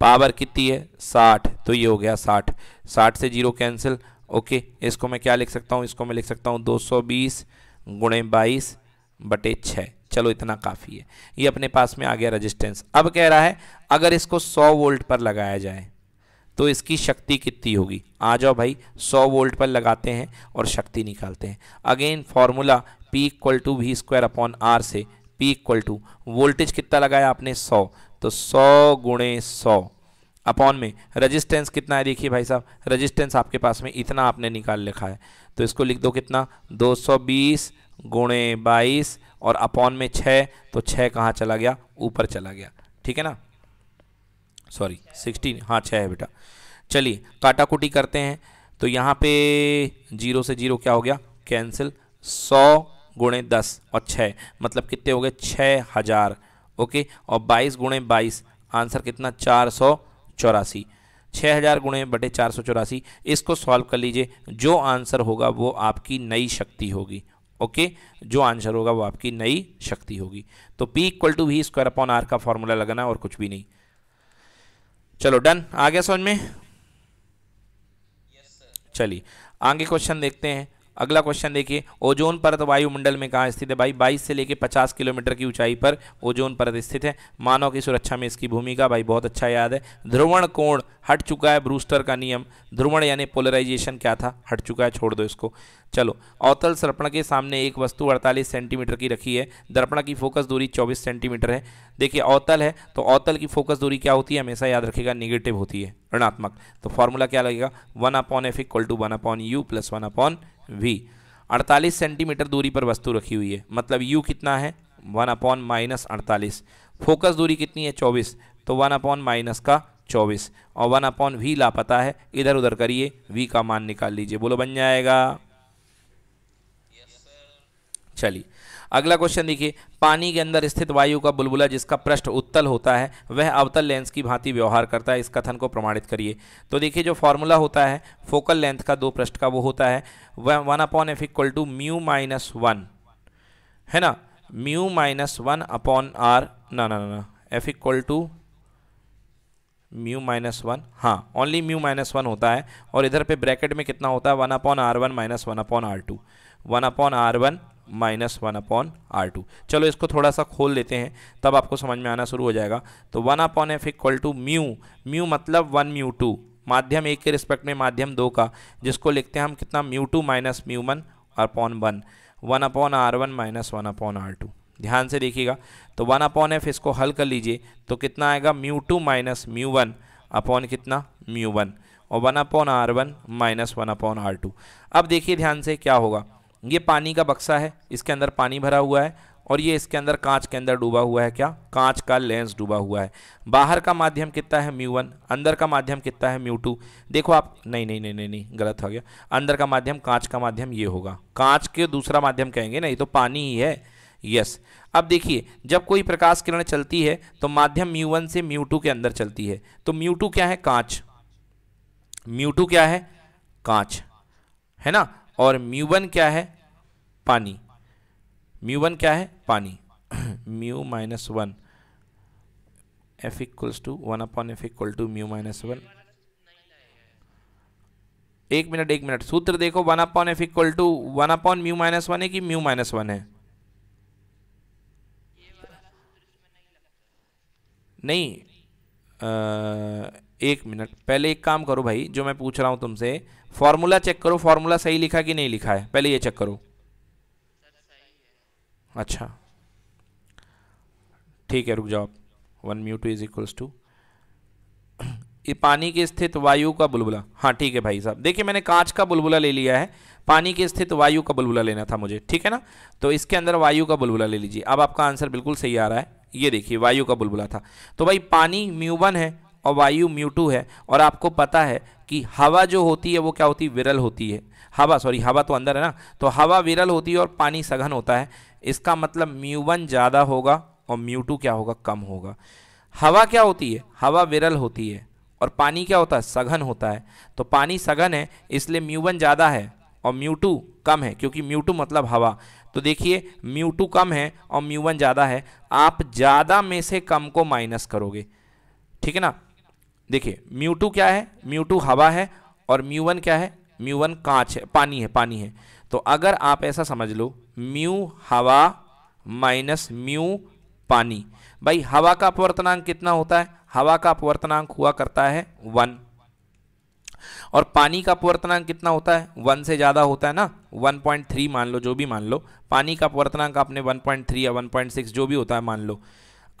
पावर कितनी है साठ तो ये हो गया साठ साठ से जीरो कैंसिल ओके इसको मैं क्या लिख सकता हूँ इसको मैं लिख सकता हूँ दो गुणे बाईस बटे छः चलो इतना काफ़ी है ये अपने पास में आ गया रजिस्टेंस अब कह रहा है अगर इसको 100 वोल्ट पर लगाया जाए तो इसकी शक्ति कितनी होगी आ जाओ भाई 100 वोल्ट पर लगाते हैं और शक्ति निकालते हैं again formula P equal to V square upon R से पी इक्वल टू वोल्टेज कितना लगाया आपने 100 तो 100 गुणे सौ अपॉन में रजिस्टेंस कितना है देखिए भाई साहब रजिस्टेंस आपके पास में इतना आपने निकाल लिखा है तो इसको लिख दो कितना 220 सौ बीस गुणे बाईस और अपॉन में छः तो छः कहाँ चला गया ऊपर चला गया ठीक है ना सॉरी सिक्सटीन हाँ छः है बेटा चलिए काटाकुटी करते हैं तो यहाँ पे जीरो से जीरो क्या हो गया कैंसिल सौ गुणे दस और छः मतलब कितने हो गए छः हज़ार ओके और बाईस गुणे बाईस आंसर कितना चार सौ चौरासी छः हज़ार गुणे बटे चार सौ चौरासी इसको सॉल्व कर लीजिए जो आंसर होगा वो आपकी नई शक्ति होगी ओके जो आंसर होगा वो आपकी नई शक्ति होगी तो P equal to V square upon R का फॉर्मूला लगाना और कुछ भी नहीं चलो डन आ गया समझ में yes, चलिए आगे क्वेश्चन देखते हैं अगला क्वेश्चन देखिए ओजोन परत वायुमंडल में कहाँ स्थित है भाई 22 से लेकर 50 किलोमीटर की ऊंचाई पर ओजोन परत स्थित है मानव की सुरक्षा में इसकी भूमिका भाई बहुत अच्छा याद है ध्रुवण कोण हट चुका है ब्रूस्टर का नियम ध्रुवण यानी पोलराइजेशन क्या था हट चुका है छोड़ दो इसको चलो अवतल सर्पण के सामने एक वस्तु अड़तालीस सेंटीमीटर की रखी है दर्पण की फोकस दूरी चौबीस सेंटीमीटर है देखिए अवतल है तो अवतल की फोकस दूरी क्या होती है हमेशा याद रखेगा निगेटिव होती है ऋणात्मक तो फॉर्मूला क्या लगेगा one upon F equal to one upon U plus one upon V अड़तालीस सेंटीमीटर दूरी पर वस्तु रखी हुई है मतलब यू कितना है वन अपॉन माइनस अड़तालीस फोकस दूरी कितनी है चौबीस तो वन अपॉन माइनस का चौबीस और वन अपॉन वी लापता है इधर उधर करिए वी का मान निकाल लीजिए बोलो बन जाएगा चलिए अगला क्वेश्चन देखिए पानी के अंदर स्थित वायु का बुलबुला जिसका पृष्ठ उत्तल होता है वह अवतल लेंस की भांति व्यवहार करता है इस कथन को प्रमाणित करिए तो देखिए जो फॉर्मूला होता है फोकल लेंथ का दो पृष्ठ का वो होता है वह one upon F equal to mu minus one है ना mu minus one upon R ना ना ना F equal to mu minus one हाँ ओनली म्यू माइनस वन होता है और इधर पे ब्रैकेट में कितना होता है one upon R one minus one upon R two one upon R one minus one upon R two चलो इसको थोड़ा सा खोल लेते हैं तब आपको समझ में आना शुरू हो जाएगा तो one upon F equal to mu mu मतलब वन म्यू टू माध्यम एक के रिस्पेक्ट में माध्यम दो का जिसको लिखते हैं हम कितना mu two minus mu one upon one one upon R one minus one upon R two ध्यान से देखिएगा तो वन अपॉन एफ इसको हल कर लीजिए तो कितना आएगा mu two minus mu one upon कितना म्यू वन और one upon R one minus one upon R two अब देखिए ध्यान से क्या होगा ये पानी का बक्सा है इसके अंदर पानी भरा हुआ है और ये इसके अंदर कांच के अंदर डूबा हुआ है क्या कांच का लेंस डूबा हुआ है बाहर का माध्यम कितना है म्यू वन अंदर का माध्यम कितना है म्यू टू देखो आप नहीं नहीं नहीं नहीं नहीं गलत हो गया अंदर का माध्यम कांच का माध्यम ये होगा कांच के दूसरा माध्यम कहेंगे ना ये तो पानी ही है यस अब देखिए जब कोई प्रकाश किरण चलती है तो माध्यम म्यू वन से म्यू टू के अंदर चलती है तो म्यू टू क्या है कांच म्यू टू क्या है कांच है ना और म्यू वन क्या है पानी म्यू वन क्या है पानी <clears throat> mu minus one F equals to one upon F equal to mu minus one एक मिनट एक मिनट सूत्र देखो one upon F equal to one upon mu minus one है कि म्यू माइनस वन है नहीं आ, एक मिनट पहले एक काम करो भाई जो मैं पूछ रहा हूं तुमसे फॉर्मूला चेक करो फॉर्मूला सही लिखा कि नहीं लिखा है पहले ये चेक करो अच्छा ठीक है रुक जाओ one mu two is equals to ये पानी के स्थित वायु का बुलबुला हाँ ठीक है भाई साहब देखिए मैंने कांच का बुलबुला ले लिया है पानी के स्थित वायु का बुलबुला लेना था मुझे ठीक है ना तो इसके अंदर वायु का बुलबुला ले लीजिए अब आपका आंसर बिल्कुल सही आ रहा है ये देखिए वायु का बुलबुला था तो भाई पानी म्यू वन है और वायु म्यू टू है और आपको पता है कि हवा जो होती है वो क्या होती है विरल होती है हवा सॉरी हवा तो अंदर है ना तो हवा विरल होती है और पानी सघन होता है इसका मतलब म्यू वन ज़्यादा होगा और म्यू टू क्या होगा कम होगा हवा क्या होती है हवा विरल होती है और पानी क्या होता है सघन होता है तो पानी सघन है इसलिए म्यू वन ज़्यादा है और म्यू टू कम है क्योंकि म्यू टू मतलब हवा तो देखिए म्यू टू कम है और म्यू वन ज़्यादा है आप ज़्यादा में से कम को माइनस करोगे ठीक है ना देखिए म्यू टू क्या है म्यू टू हवा है और म्यू वन क्या है म्यू वन कांच है पानी है पानी है तो अगर आप ऐसा समझ लो म्यू हवा माइनस म्यू पानी भाई हवा का अपवर्तनांक कितना होता है हवा का अपवर्तनांक हुआ करता है वन और पानी का अपवर्तनांक कितना होता है वन से ज़्यादा होता है ना 1.3 मान लो जो भी मान लो पानी का अपवर्तनांक आपने 1.3 या 1.6 जो भी होता है मान लो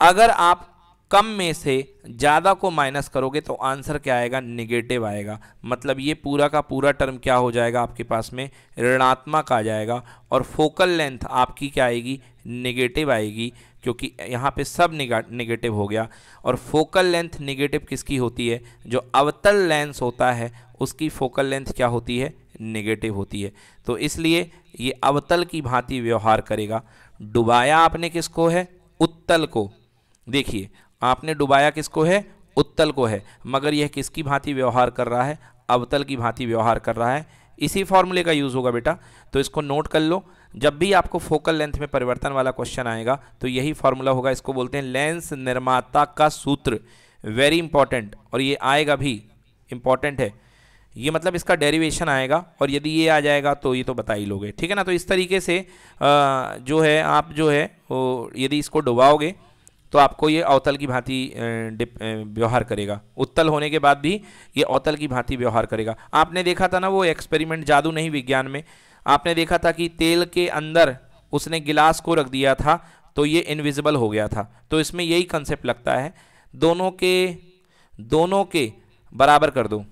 अगर आप कम में से ज़्यादा को माइनस करोगे तो आंसर क्या आएगा निगेटिव आएगा मतलब ये पूरा का पूरा टर्म क्या हो जाएगा आपके पास में ऋणात्मक आ जाएगा और फोकल लेंथ आपकी क्या आएगी निगेटिव आएगी क्योंकि यहाँ पे सब निगेटिव हो गया और फोकल लेंथ निगेटिव किसकी होती है जो अवतल लेंस होता है उसकी फोकल लेंथ क्या होती है निगेटिव होती है तो इसलिए ये अवतल की भांति व्यवहार करेगा डुबाया आपने किसको है उत्तल को देखिए आपने डुबाया किसको है उत्तल को है मगर यह किसकी भांति व्यवहार कर रहा है अवतल की भांति व्यवहार कर रहा है इसी फॉर्मूले का यूज़ होगा बेटा तो इसको नोट कर लो जब भी आपको फोकल लेंथ में परिवर्तन वाला क्वेश्चन आएगा तो यही फार्मूला होगा इसको बोलते हैं लेंस निर्माता का सूत्र वेरी इंपॉर्टेंट और ये आएगा भी इंपॉर्टेंट है ये मतलब इसका डेरिवेशन आएगा और यदि ये आ जाएगा तो ये तो बता ही लोगे ठीक है ना तो इस तरीके से जो है आप जो है यदि इसको डुबाओगे तो आपको ये अवतल की भांति व्यवहार करेगा उत्तल होने के बाद भी ये अवतल की भांति व्यवहार करेगा आपने देखा था ना वो एक्सपेरिमेंट जादू नहीं विज्ञान में आपने देखा था कि तेल के अंदर उसने गिलास को रख दिया था तो ये इनविजिबल हो गया था तो इसमें यही कंसेप्ट लगता है दोनों के दोनों के बराबर कर दो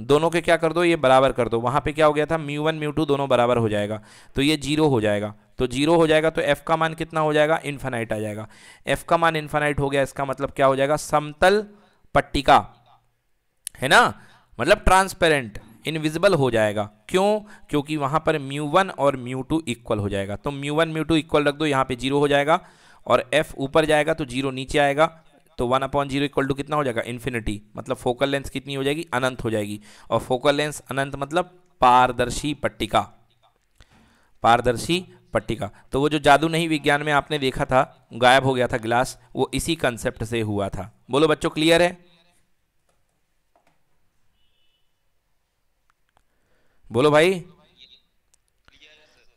दोनों के क्या कर दो ये बराबर कर दो वहाँ पे क्या हो गया था म्यू वन म्यू टू दोनों बराबर हो जाएगा तो ये जीरो हो जाएगा तो जीरो हो जाएगा तो f का मान कितना हो जाएगा इन्फेनाइट आ जाएगा f का मान इन्फेनाइट हो गया इसका मतलब क्या हो जाएगा समतल पट्टिका है ना मतलब ट्रांसपेरेंट इनविजिबल हो जाएगा क्यों क्योंकि वहां पर म्यू वन और म्यू टू इक्वल हो जाएगा तो mu one mu two equal रख दो यहाँ पे जीरो हो जाएगा और एफ ऊपर जाएगा तो जीरो नीचे आएगा तो one upon zero equal to कितना हो जाएगा इन्फिनिटी मतलब फोकल लेंथ कितनी हो जाएगी अनंत हो जाएगी और फोकल लेंथ अनंत मतलब पारदर्शी पट्टिका पारदर्शी पट्टी का तो वो जो जादू नहीं विज्ञान में आपने देखा था गायब हो गया था गिलास वो इसी कंसेप्ट से हुआ था बोलो बच्चों क्लियर है बोलो भाई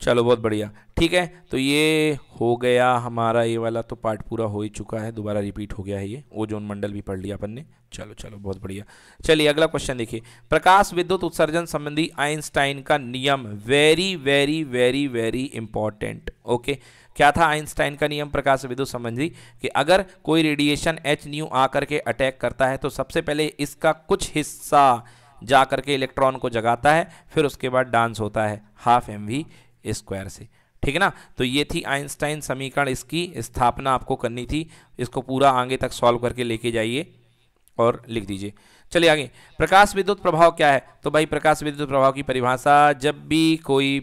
चलो बहुत बढ़िया ठीक है तो ये हो गया हमारा ये वाला तो पार्ट पूरा हो ही चुका है दोबारा रिपीट हो गया है ये ओजोन मंडल भी पढ़ लिया अपन ने चलो चलो बहुत बढ़िया चलिए अगला क्वेश्चन देखिए प्रकाश विद्युत उत्सर्जन संबंधी आइंस्टाइन का नियम very very very very important okay क्या था आइंस्टाइन का नियम प्रकाश विद्युत संबंधी कि अगर कोई रेडिएशन एच न्यू आकर के अटैक करता है तो सबसे पहले इसका कुछ हिस्सा जा करके इलेक्ट्रॉन को जगाता है फिर उसके बाद डांस होता है हाफ एम वी स्क्वायर से ठीक है ना तो ये थी आइंस्टाइन समीकरण इसकी स्थापना आपको करनी थी इसको पूरा आगे तक सॉल्व करके लेके जाइए और लिख दीजिए चलिए आगे प्रकाश विद्युत प्रभाव क्या है तो भाई प्रकाश विद्युत प्रभाव की परिभाषा जब भी कोई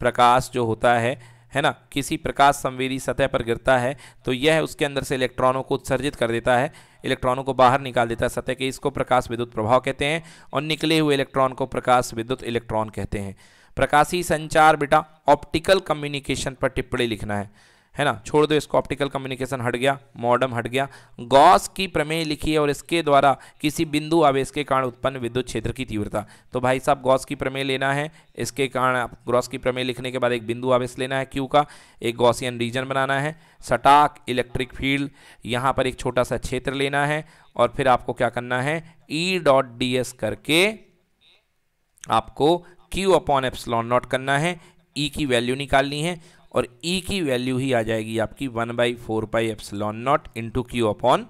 प्रकाश जो होता है है ना किसी प्रकाश संवेदी सतह पर गिरता है तो यह उसके अंदर से इलेक्ट्रॉनों को उत्सर्जित कर देता है इलेक्ट्रॉनों को बाहर निकाल देता है सतह के इसको प्रकाश विद्युत प्रभाव कहते हैं और निकले हुए इलेक्ट्रॉन को प्रकाश विद्युत इलेक्ट्रॉन कहते हैं प्रकाशी संचार बेटा ऑप्टिकल कम्युनिकेशन पर टिप्पणी लिखना है है ना छोड़ दो इसको ऑप्टिकल कम्युनिकेशन हट गया मॉडम हट गया गॉस की प्रमेय लिखी है और इसके द्वारा किसी बिंदु आवेश के कारण उत्पन्न विद्युत क्षेत्र की तीव्रता तो भाई साहब गॉस की प्रमेय लेना है इसके कारण आप गॉस की प्रमेय लिखने के बाद एक बिंदु आवेश लेना है क्यू का एक गॉसियन रीजन बनाना है सटाक इलेक्ट्रिक फील्ड यहाँ पर एक छोटा सा क्षेत्र लेना है और फिर आपको क्या करना है ई डॉट डी एस करके आपको क्यू अपॉन एप्सलॉन नॉट करना है ई e की वैल्यू निकालनी है और ई e की वैल्यू ही आ जाएगी आपकी one by four by epsilon naught into Q upon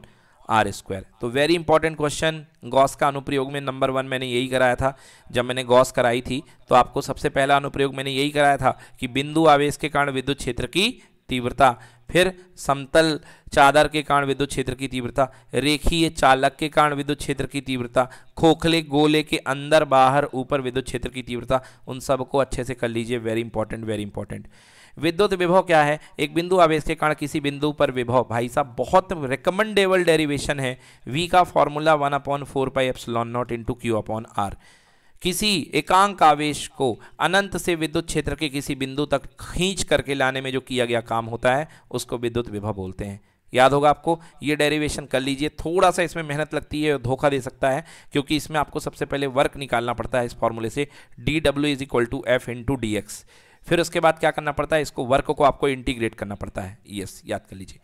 R square तो वेरी इंपॉर्टेंट क्वेश्चन गॉस का अनुप्रयोग में नंबर वन मैंने यही कराया था जब मैंने गॉस कराई थी तो आपको सबसे पहला अनुप्रयोग मैंने यही कराया था कि बिंदु आवेश के कारण विद्युत क्षेत्र की तीव्रता फिर समतल चादर के कारण विद्युत क्षेत्र की तीव्रता रेखीय चालक के कारण विद्युत क्षेत्र की तीव्रता खोखले गोले के अंदर बाहर ऊपर विद्युत क्षेत्र की तीव्रता उन सबको अच्छे से कर लीजिए वेरी इंपॉर्टेंट वेरी इंपॉर्टेंट विद्युत विभव क्या है एक बिंदु आवेश के कारण किसी बिंदु पर विभव भाई साहब बहुत रिकमेंडेबल डेरिवेशन है वी का formula one upon four pi epsilon naught into Q upon R किसी एकांक आवेश को अनंत से विद्युत क्षेत्र के किसी बिंदु तक खींच करके लाने में जो किया गया काम होता है उसको विद्युत विभव बोलते हैं याद होगा आपको ये डेरिवेशन कर लीजिए थोड़ा सा इसमें मेहनत लगती है धोखा दे सकता है क्योंकि इसमें आपको सबसे पहले वर्क निकालना पड़ता है इस फॉर्मूले से D W is equal to F into D X फिर उसके बाद क्या करना पड़ता है इसको वर्क को आपको इंटीग्रेट करना पड़ता है यस याद कर लीजिए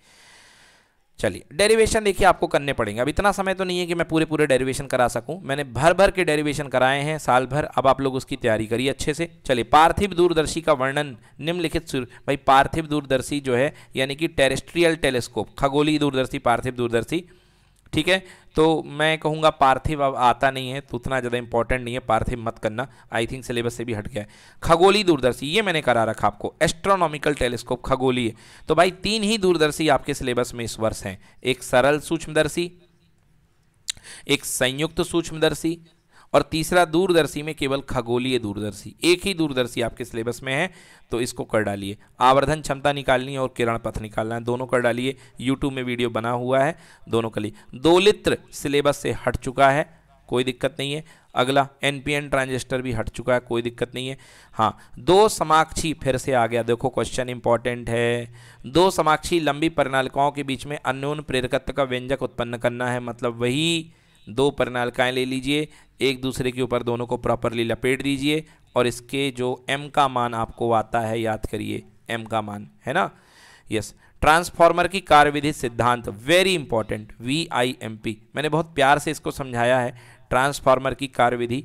चलिए डेरिवेशन देखिए आपको करने पड़ेंगे अब इतना समय तो नहीं है कि मैं पूरे पूरे डेरिवेशन करा सकूं मैंने भर भर के डेरिवेशन कराए हैं साल भर अब आप लोग उसकी तैयारी करिए अच्छे से चलिए पार्थिव दूरदर्शी का वर्णन निम्नलिखित भाई पार्थिव दूरदर्शी जो है यानी कि टेरेस्ट्रियल टेलीस्कोप खगोली दूरदर्शी पार्थिव दूरदर्शी ठीक है तो मैं कहूँगा पार्थिव अब आता नहीं है तो उतना ज़्यादा इंपॉर्टेंट नहीं है पार्थिव मत करना आई थिंक सिलेबस से भी हट गया है खगोली दूरदर्शी ये मैंने करा रखा आपको एस्ट्रोनॉमिकल टेलीस्कोप खगोली है तो भाई तीन ही दूरदर्शी आपके सिलेबस में इस वर्ष हैं एक सरल सूक्ष्मदर्शी एक संयुक्त सूक्ष्मदर्शी और तीसरा दूरदर्शी में केवल खगोलीय दूरदर्शी एक ही दूरदर्शी आपके सिलेबस में है तो इसको कर डालिए आवर्धन क्षमता निकालनी है और किरण पथ निकालना है दोनों कर डालिए यूट्यूब में वीडियो बना हुआ है दोनों के लिए दोलित्र सिलेबस से हट चुका है कोई दिक्कत नहीं है अगला एन पी एन ट्रांजिस्टर भी हट चुका है कोई दिक्कत नहीं है हाँ दो समाक्षी फिर से आ गया देखो क्वेश्चन इंपॉर्टेंट है दो समाक्षी लंबी प्रणालिकाओं के बीच में अन्योन प्रेरकत्व का व्यंजक उत्पन्न करना है मतलब वही दो परनालिकाएँ ले लीजिए एक दूसरे के ऊपर दोनों को प्रॉपरली लपेट दीजिए और इसके जो एम का मान आपको आता है याद करिए एम का मान है ना यस ट्रांसफार्मर की कार्यविधि सिद्धांत very important V I M P मैंने बहुत प्यार से इसको समझाया है ट्रांसफार्मर की कार्यविधि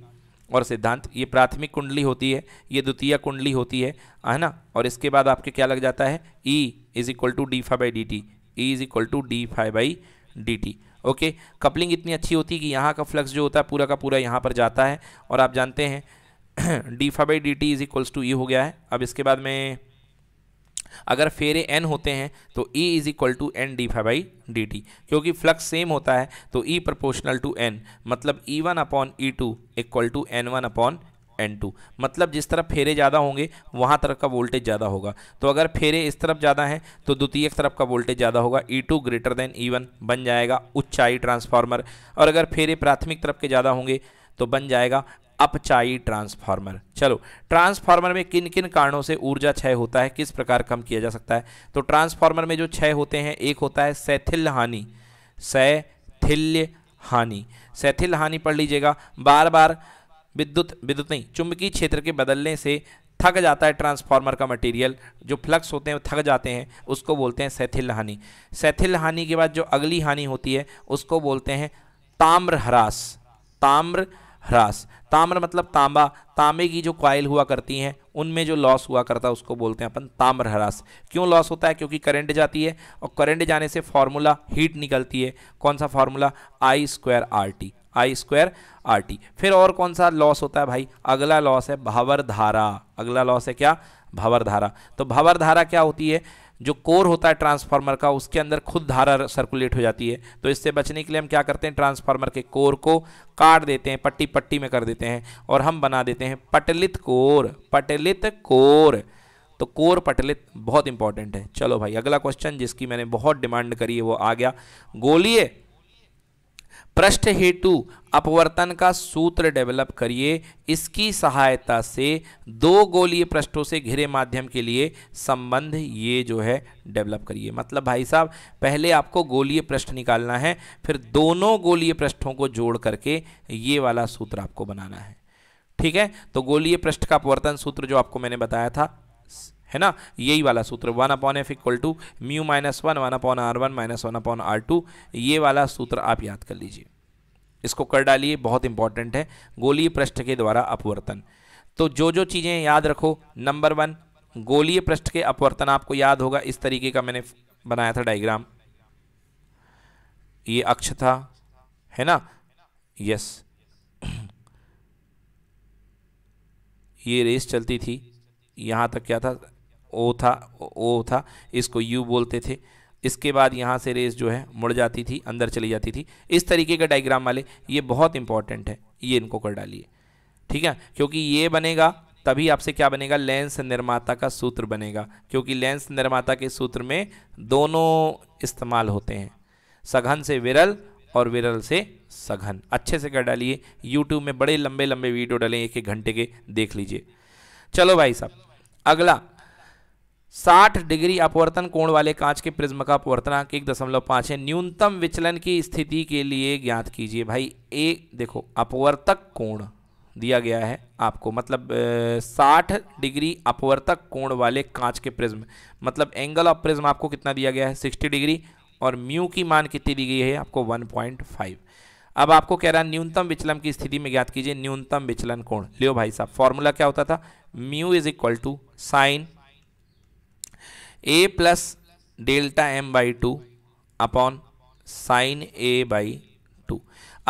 और सिद्धांत ये प्राथमिक कुंडली होती है ये द्वितीय कुंडली होती है है ना और इसके बाद आपके क्या लग जाता है E is equal to D phi by D T E is equal to D phi by D T okay coupling इतनी अच्छी होती है कि यहाँ का फ्लक्स जो होता है पूरा का पूरा यहाँ पर जाता है और आप जानते हैं D <clears throat> phi by D T is equals to E हो गया है अब इसके बाद में अगर फेरे एन होते हैं तो E is equal to N D phi by D T क्योंकि फ्लक्स सेम होता है तो ई प्रपोर्शनल टू एन मतलब E one upon E two equal to N one upon N two मतलब जिस तरफ फेरे ज़्यादा होंगे वहाँ तरफ का वोल्टेज ज़्यादा होगा तो अगर फेरे इस तरफ ज़्यादा हैं तो द्वितीय तरफ का वोल्टेज ज़्यादा होगा E two greater than E one बन जाएगा उच्चाई ट्रांसफार्मर और अगर फेरे प्राथमिक तरफ के ज़्यादा होंगे तो बन जाएगा अपचाई ट्रांसफार्मर चलो ट्रांसफार्मर में किन किन कारणों से ऊर्जा क्षय होता है किस प्रकार कम किया जा सकता है तो ट्रांसफार्मर में जो क्षय होते हैं एक होता है सैथिल्य हानि सैथिल्य हानि सैथिल हानि पढ़ लीजिएगा बार बार विद्युत विद्युत नहीं चुंबकीय क्षेत्र के बदलने से थक जाता है ट्रांसफार्मर का मटेरियल जो फ्लक्स होते हैं थक जाते हैं उसको बोलते हैं शैथिल हानि शैथिल हानि के बाद जो अगली हानि होती है उसको बोलते हैं ताम्र ह्रास ताम्र ह्रास ताम्र मतलब तांबा तांबे की जो क्वाइल हुआ करती हैं उनमें जो लॉस हुआ करता है उसको बोलते हैं अपन ताम्र ह्रास क्यों लॉस होता है क्योंकि करंट जाती है और करंट जाने से फार्मूला हीट निकलती है कौन सा formula I square R T I square R T फिर और कौन सा लॉस होता है भाई अगला लॉस है भावर धारा अगला लॉस है क्या भावर धारा तो भावर धारा क्या होती है जो कोर होता है ट्रांसफार्मर का उसके अंदर खुद धारा सर्कुलेट हो जाती है तो इससे बचने के लिए हम क्या करते हैं ट्रांसफार्मर के कोर को काट देते हैं पट्टी पट्टी में कर देते हैं और हम बना देते हैं पटलित कोर पटलित कोर तो कोर पटलित बहुत इंपॉर्टेंट है चलो भाई अगला क्वेश्चन जिसकी मैंने बहुत डिमांड करी है वो आ गया गोलीय पृष्ठ हेतु अपवर्तन का सूत्र डेवलप करिए इसकी सहायता से दो गोलीय पृष्ठों से घिरे माध्यम के लिए संबंध ये जो है डेवलप करिए मतलब भाई साहब पहले आपको गोलीय पृष्ठ निकालना है फिर दोनों गोलीय पृष्ठों को जोड़ करके ये वाला सूत्र आपको बनाना है ठीक है तो गोलीय पृष्ठ का अपवर्तन सूत्र जो आपको मैंने बताया था है ना यही वाला सूत्र one upon F equal to mu minus one one upon R one minus one upon R two ये वाला सूत्र आप याद कर लीजिए इसको कर डालिए बहुत इंपॉर्टेंट है गोलीय पृष्ठ के द्वारा अपवर्तन तो जो जो चीज़ें याद रखो नंबर वन गोलीय पृष्ठ के अपवर्तन आपको याद होगा इस तरीके का मैंने बनाया था डायग्राम ये अक्ष था है ना यस <clears throat> ये रेस चलती थी यहाँ तक क्या था ओ था ओ था इसको यू बोलते थे इसके बाद यहाँ से रेस जो है मुड़ जाती थी अंदर चली जाती थी इस तरीके का डाइग्राम वाले ये बहुत इंपॉर्टेंट है ये इनको कर डालिए ठीक है क्योंकि ये बनेगा तभी आपसे क्या बनेगा लेंस निर्माता का सूत्र बनेगा क्योंकि लेंस निर्माता के सूत्र में दोनों इस्तेमाल होते हैं सघन से विरल और विरल से सघन अच्छे से कर डालिए यूट्यूब में बड़े लंबे लंबे वीडियो डालें एक एक घंटे के देख लीजिए चलो भाई साहब अगला साठ डिग्री अपवर्तन कोण वाले कांच के प्रिज्म का अपवर्तनांक एक दशमलव पाँच है न्यूनतम विचलन की स्थिति के लिए ज्ञात कीजिए भाई ए देखो अपवर्तक कोण दिया गया है आपको मतलब साठ डिग्री अपवर्तक कोण वाले कांच के प्रिज्म मतलब एंगल ऑफ प्रिज्म आपको कितना दिया गया है सिक्सटी डिग्री और म्यू की मान कितनी दी गई है आपको वन पॉइंट फाइव अब आपको कह रहा है न्यूनतम विचलन की स्थिति में ज्ञात कीजिए न्यूनतम विचलन कोण लियो भाई साहब फॉर्मूला क्या होता था mu is equal to sine A plus delta M by two upon sine A by two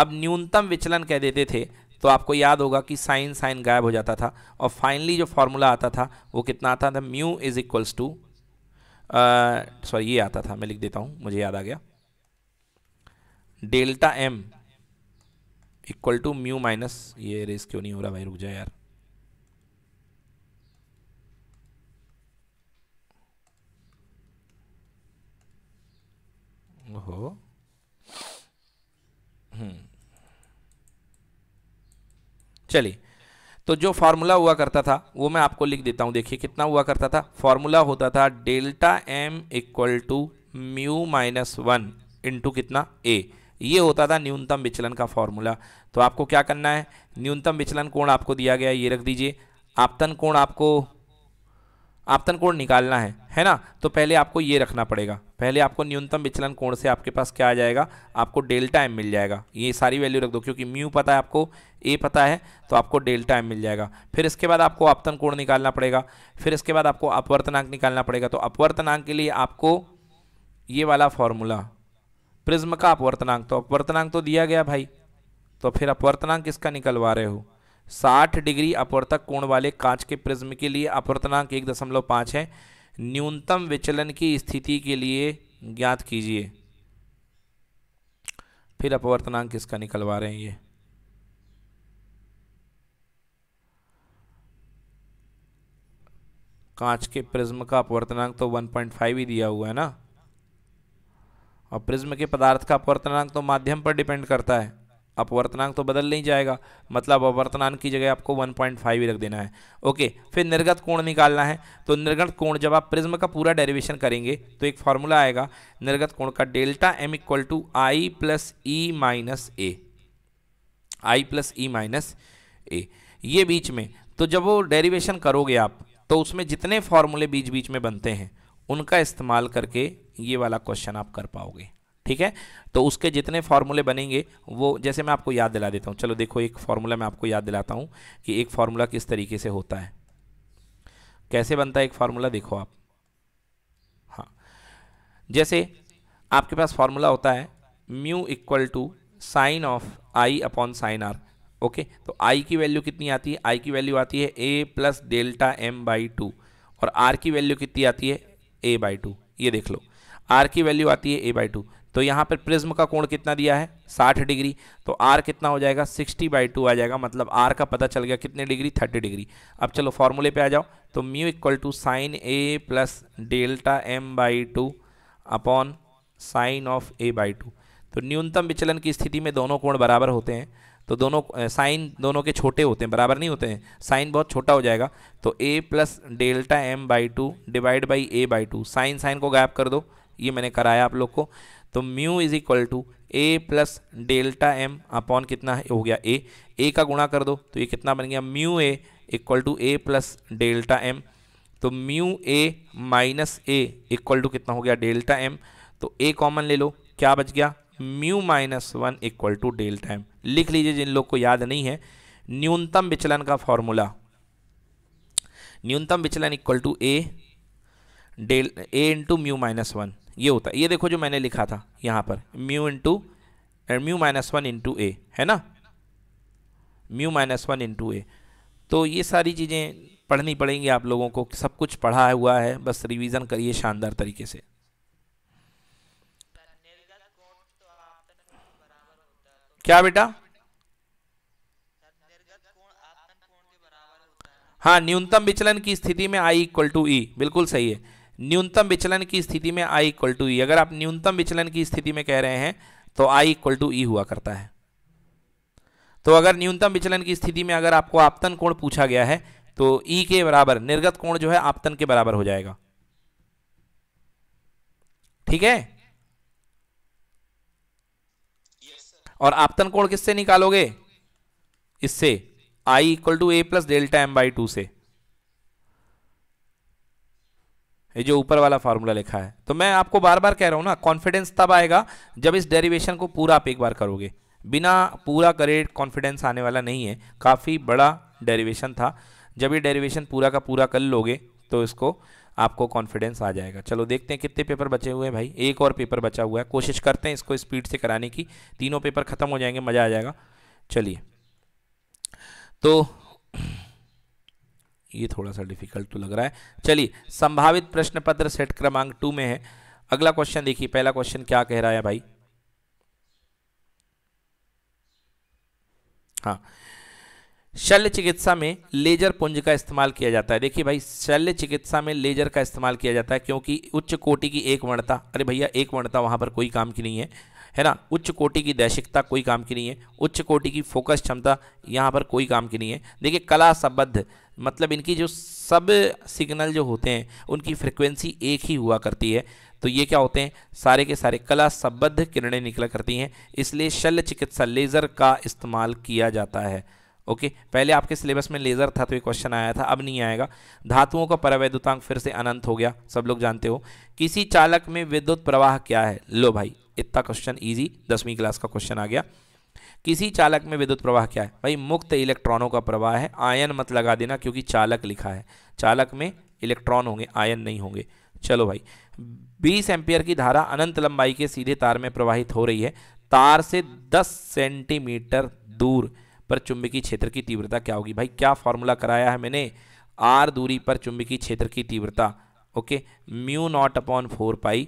अब न्यूनतम विचलन कह देते थे तो आपको याद होगा कि साइन साइन गायब हो जाता था और फाइनली जो फॉर्मूला आता था वो कितना आता था mu is equals to sorry ये आता था मैं लिख देता हूँ मुझे याद आ गया delta M equal to mu minus ये रेस क्यों नहीं हो रहा भाई रुक जाए यार ओहो हम्म। चलिए तो जो फार्मूला हुआ करता था वो मैं आपको लिख देता हूं देखिए कितना हुआ करता था फार्मूला होता था delta M equal to mu minus one into कितना ए ये होता था न्यूनतम विचलन का फॉर्मूला तो आपको क्या करना है न्यूनतम विचलन कोण आपको दिया गया ये रख दीजिए आपतन कोण आपको आपतन कोण निकालना है है ना तो पहले आपको ये रखना पड़ेगा पहले आपको न्यूनतम विचलन कोण से आपके पास क्या आ जाएगा आपको डेल्टा एम मिल जाएगा ये सारी वैल्यू रख दो क्योंकि म्यू पता है आपको ए पता है तो आपको डेल्टा एम मिल जाएगा फिर इसके बाद आपको आपतन कोण निकालना पड़ेगा फिर इसके बाद आपको अपवर्तनांक निकालना पड़ेगा तो अपवर्तनांक के लिए आपको ये वाला फॉर्मूला प्रिज्म का अपवर्तनांक तो अपवर्तनांक तो दिया गया भाई तो फिर अपवर्तनांक किसका निकलवा रहे हो साठ डिग्री अपवर्तक कोण वाले कांच के प्रिज्म के लिए अपवर्तनांक एक दशमलव पाँच है न्यूनतम विचलन की स्थिति के लिए ज्ञात कीजिए फिर अपवर्तनांक किसका निकलवा रहे हैं ये कांच के प्रिज्म का अपवर्तनांक तो 1.5 ही दिया हुआ है ना और प्रिज्म के पदार्थ का अपवर्तनांक तो माध्यम पर डिपेंड करता है अपवर्तनांक तो बदल नहीं जाएगा मतलब अपवर्तनांक की जगह आपको 1.5 ही रख देना है ओके फिर निर्गत कोण निकालना है तो निर्गत कोण जब आप प्रिज्म का पूरा डेरिवेशन करेंगे तो एक फार्मूला आएगा निर्गत कोण का delta M equal to I plus E minus A I plus E minus A ये बीच में तो जब वो डेरिवेशन करोगे आप तो उसमें जितने फार्मूले बीच बीच में बनते हैं उनका इस्तेमाल करके ये वाला क्वेश्चन आप कर पाओगे ठीक है तो उसके जितने फार्मूले बनेंगे वो जैसे मैं आपको याद दिला देता हूँ चलो देखो एक फार्मूला मैं आपको याद दिलाता हूँ कि एक फार्मूला किस तरीके से होता है कैसे बनता है एक फार्मूला देखो आप हाँ जैसे आपके पास फार्मूला होता है mu equal to sine of I upon sine R okay तो आई की वैल्यू कितनी आती है आई की वैल्यू आती है A plus delta M by two और आर की वैल्यू कितनी आती है ए बाई टू ये देख लो आर की वैल्यू आती है ए बाई टू तो यहाँ पर प्रिज्म का कोण कितना दिया है 60 डिग्री तो आर कितना हो जाएगा 60 बाई टू आ जाएगा मतलब आर का पता चल गया कितने डिग्री 30 डिग्री अब चलो फॉर्मूले पे आ जाओ तो mu equal to sine A plus delta M by two upon sine of A by two तो न्यूनतम विचलन की स्थिति में दोनों कोण बराबर होते हैं तो दोनों साइन दोनों के छोटे होते हैं बराबर नहीं होते हैं साइन बहुत छोटा हो जाएगा तो A plus delta M by two divide by A by two sine sine को गायब कर दो ये मैंने कराया आप लोग को तो mu is equal to A plus delta M upon कितना है हो गया ए ए का गुणा कर दो तो ये कितना बन गया mu A equal to A plus delta M तो mu A minus A equal to कितना हो गया डेल्टा एम तो ए कॉमन ले लो क्या बच गया mu minus one equal to delta M लिख लीजिए जिन लोग को याद नहीं है न्यूनतम विचलन का फॉर्मूला न्यूनतम विचलन equal to A del A into mu minus one ये होता है ये देखो जो मैंने लिखा था यहाँ पर mu into mu minus one into A है ना mu minus one into A तो ये सारी चीज़ें पढ़नी पड़ेंगी आप लोगों को सब कुछ पढ़ा हुआ है बस रिवीजन करिए शानदार तरीके से क्या बेटा हाँ न्यूनतम विचलन की स्थिति में आई इक्वल टू ई बिल्कुल सही है न्यूनतम विचलन की स्थिति में आई इक्वल टू ई अगर आप न्यूनतम विचलन की स्थिति में कह रहे हैं तो आई इक्वल टू ई हुआ करता है तो अगर न्यूनतम विचलन की स्थिति में अगर आपको आपतन कोण पूछा गया है तो ई e के बराबर निर्गत कोण जो है आपतन के बराबर हो जाएगा ठीक है और आपतन कोण किससे निकालोगे इससे I equal to A plus delta M by two से ये जो ऊपर वाला फार्मूला लिखा है तो मैं आपको बार बार कह रहा हूँ ना कॉन्फिडेंस तब आएगा जब इस डेरिवेशन को पूरा आप एक बार करोगे बिना पूरा करे कॉन्फिडेंस आने वाला नहीं है काफ़ी बड़ा डेरिवेशन था जब ये डेरिवेशन पूरा का पूरा कर लोगे तो इसको आपको कॉन्फिडेंस आ जाएगा चलो देखते हैं कितने पेपर बचे हुए हैं भाई एक और पेपर बचा हुआ है कोशिश करते हैं इसको स्पीड से कराने की तीनों पेपर ख़त्म हो जाएंगे मज़ा आ जाएगा चलिए तो ये थोड़ा सा डिफिकल्ट तो लग रहा है चलिए संभावित प्रश्न पत्र सेट क्रमांक टू में है अगला क्वेश्चन देखिए पहला क्वेश्चन क्या कह रहा है भाई हाँ शल्य चिकित्सा में लेजर पुंज का इस्तेमाल किया जाता है देखिए भाई शल्य चिकित्सा में लेजर का इस्तेमाल किया जाता है क्योंकि उच्च कोटि की एक वर्णता अरे भैया एक वर्णता वहां पर कोई काम की नहीं है है ना उच्च कोटि की दैशिकता कोई काम की नहीं है उच्च कोटि की फोकस क्षमता यहाँ पर कोई काम की नहीं है देखिए कला सबद्ध मतलब इनकी जो सब सिग्नल जो होते हैं उनकी फ्रिक्वेंसी एक ही हुआ करती है तो ये क्या होते हैं सारे के सारे कला सबद्ध किरणें निकला करती हैं इसलिए शल्य चिकित्सा लेज़र का इस्तेमाल किया जाता है ओके पहले आपके सिलेबस में लेज़र था तो ये क्वेश्चन आया था अब नहीं आएगा धातुओं का परवैद्युतांक फिर से अनंत हो गया सब लोग जानते हो किसी चालक में विद्युत प्रवाह क्या है लो भाई इतना क्वेश्चन ईजी दसवीं क्लास का क्वेश्चन आ गया किसी चालक में विद्युत प्रवाह क्या है भाई मुक्त इलेक्ट्रॉनों का प्रवाह है आयन मत लगा देना क्योंकि चालक लिखा है चालक में इलेक्ट्रॉन होंगे आयन नहीं होंगे चलो भाई 20 एम्पियर की धारा अनंत लंबाई के सीधे तार में प्रवाहित हो रही है तार से 10 सेंटीमीटर दूर पर चुंबकीय क्षेत्र की तीव्रता क्या होगी भाई क्या फॉर्मूला कराया है मैंने आर दूरी पर चुंबकीय क्षेत्र की तीव्रता okay mu naught upon four pi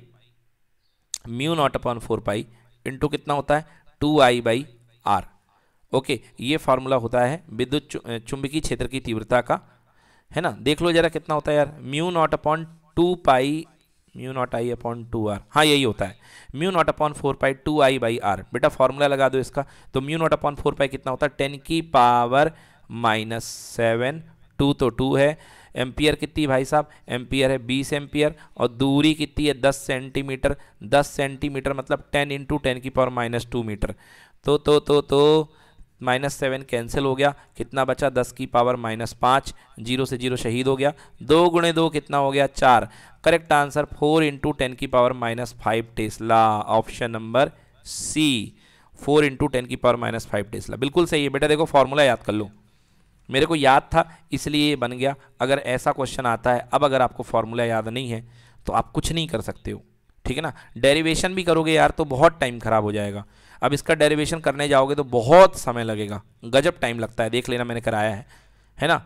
mu naught upon four pi into कितना होता है two I by R okay ये फार्मूला होता है विद्युत चुंबकीय क्षेत्र की तीव्रता का है ना देख लो जरा कितना होता है यार mu naught upon two pi mu naught I upon two R हाँ यही होता है mu naught upon four pi two I by R बेटा फार्मूला लगा दो इसका तो mu naught upon four pi कितना होता है टेन की पावर माइनस सेवन टू तो टू है एम्पियर कितनी भाई साहब एम्पियर है बीस एम्पियर और दूरी कितनी है दस सेंटीमीटर दस सेंटीमीटर मतलब टेन इंटू टेन की पावर माइनस टू मीटर तो तो तो तो माइनस सेवन कैंसिल हो गया कितना बचा दस की पावर माइनस पाँच जीरो से जीरो शहीद हो गया दो गुणे दो कितना हो गया चार correct answer four into ten की power minus five tesla option number C four into ten की पावर माइनस फाइव टेस्ला बिल्कुल सही है बेटा देखो फॉर्मूला याद कर लो मेरे को याद था इसलिए ये बन गया अगर ऐसा क्वेश्चन आता है अब अगर आपको फॉर्मूला याद नहीं है तो आप कुछ नहीं कर सकते हो ठीक है ना डेरिवेशन भी करोगे यार तो बहुत टाइम ख़राब हो जाएगा अब इसका डेरिवेशन करने जाओगे तो बहुत समय लगेगा गजब टाइम लगता है देख लेना मैंने कराया है है ना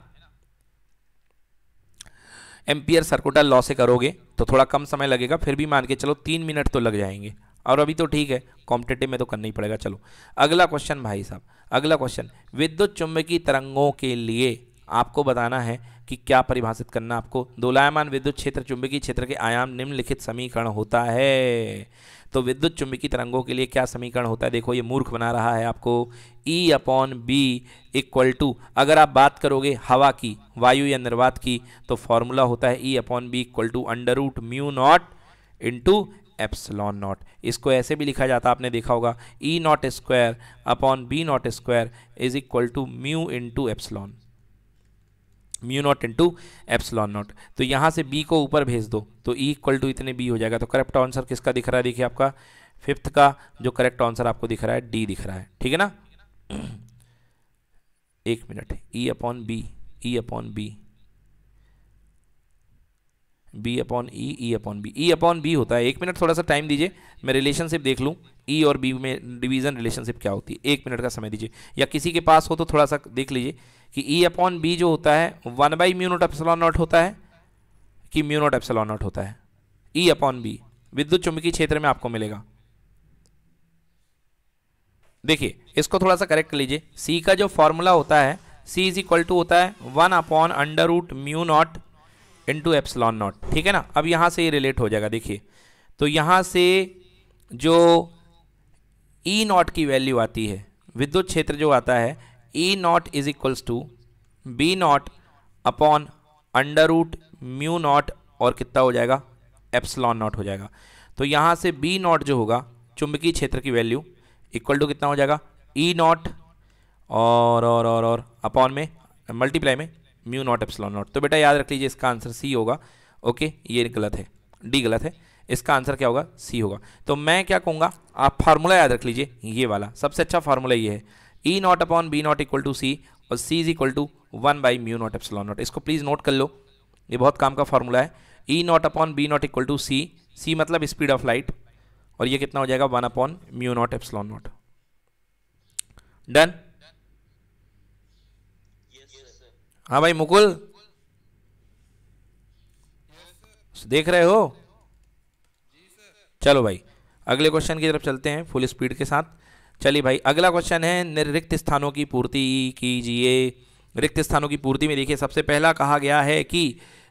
एम्पियर सर्कुटल लॉ से करोगे तो थोड़ा कम समय लगेगा फिर भी मान के चलो तीन मिनट तो लग जाएंगे और अभी तो ठीक है कॉम्पिटेटिव में तो करना ही पड़ेगा चलो अगला क्वेश्चन भाई साहब अगला क्वेश्चन विद्युत चुंबकीय तरंगों के लिए आपको बताना है कि क्या परिभाषित करना आपको दोलायमान विद्युत क्षेत्र चुंबकीय क्षेत्र के आयाम निम्नलिखित समीकरण होता है तो विद्युत चुंबकीय तरंगों के लिए क्या समीकरण होता है देखो ये मूर्ख बना रहा है आपको E upon B equal to अगर आप बात करोगे हवा की वायु या निर्वात की तो फॉर्मूला होता है E upon B equal to under root mu naught into epsilon naught इसको ऐसे भी लिखा जाता आपने देखा होगा E naught square upon B naught square is equal to mu into epsilon mu naught into epsilon naught तो यहाँ से बी को ऊपर भेज दो तो ई इक्वल टू इतने बी हो जाएगा तो करेक्ट आंसर किसका दिख रहा है देखिए आपका फिफ्थ का जो करेक्ट आंसर आपको दिख रहा है डी दिख रहा है ठीक है ना <clears throat> एक minute E upon B E upon B B upon E E upon B E upon B होता है एक मिनट थोड़ा सा टाइम दीजिए मैं रिलेशनशिप देख लूँ ई e और बी में डिवीज़न रिलेशनशिप क्या होती है एक मिनट का समय दीजिए या किसी के पास हो तो थोड़ा सा देख लीजिए कि ई अपॉन बी जो होता है one by mu naught epsilon naught होता है कि म्यू नोट एप्सलॉन नॉट होता है ई अपॉन बी विद्युत चुंबकीय क्षेत्र में आपको मिलेगा देखिए इसको थोड़ा सा करेक्ट कर लीजिए सी का जो फॉर्मूला होता है सी इज इक्वल टू होता है one upon under root mu naught into epsilon naught ठीक है ना अब यहाँ से ये रिलेट हो जाएगा देखिए तो यहाँ से जो ई e नॉट की वैल्यू आती है विद्युत क्षेत्र जो आता है E naught is equals to B naught upon under root mu naught और कितना हो जाएगा एप्सलॉन नॉट हो जाएगा तो यहाँ से बी नॉट जो होगा चुंबकीय क्षेत्र की वैल्यू इक्वल टू कितना हो जाएगा ई e नॉट और और और और अपॉन में मल्टीप्लाई में म्यू नॉट एप्सलॉन नॉट तो बेटा याद रख लीजिए इसका आंसर सी होगा ओके ये गलत है डी गलत है इसका आंसर क्या होगा सी होगा तो मैं क्या कहूँगा आप फार्मूला याद रख लीजिए ये वाला सबसे अच्छा फार्मूला ये है E naught upon B naught equal to C और C is equal to one by mu naught epsilon naught इसको प्लीज़ नोट कर लो ये बहुत काम का फार्मूला है E naught upon B naught equal to C C मतलब स्पीड ऑफ लाइट और ये कितना हो जाएगा one upon mu naught epsilon naught done हाँ भाई मुकुल देख रहे हो चलो भाई अगले क्वेश्चन की तरफ चलते हैं फुल स्पीड के साथ चलिए भाई अगला क्वेश्चन है निर्रिक्त स्थानों की पूर्ति कीजिए रिक्त स्थानों की पूर्ति में देखिए सबसे पहला कहा गया है कि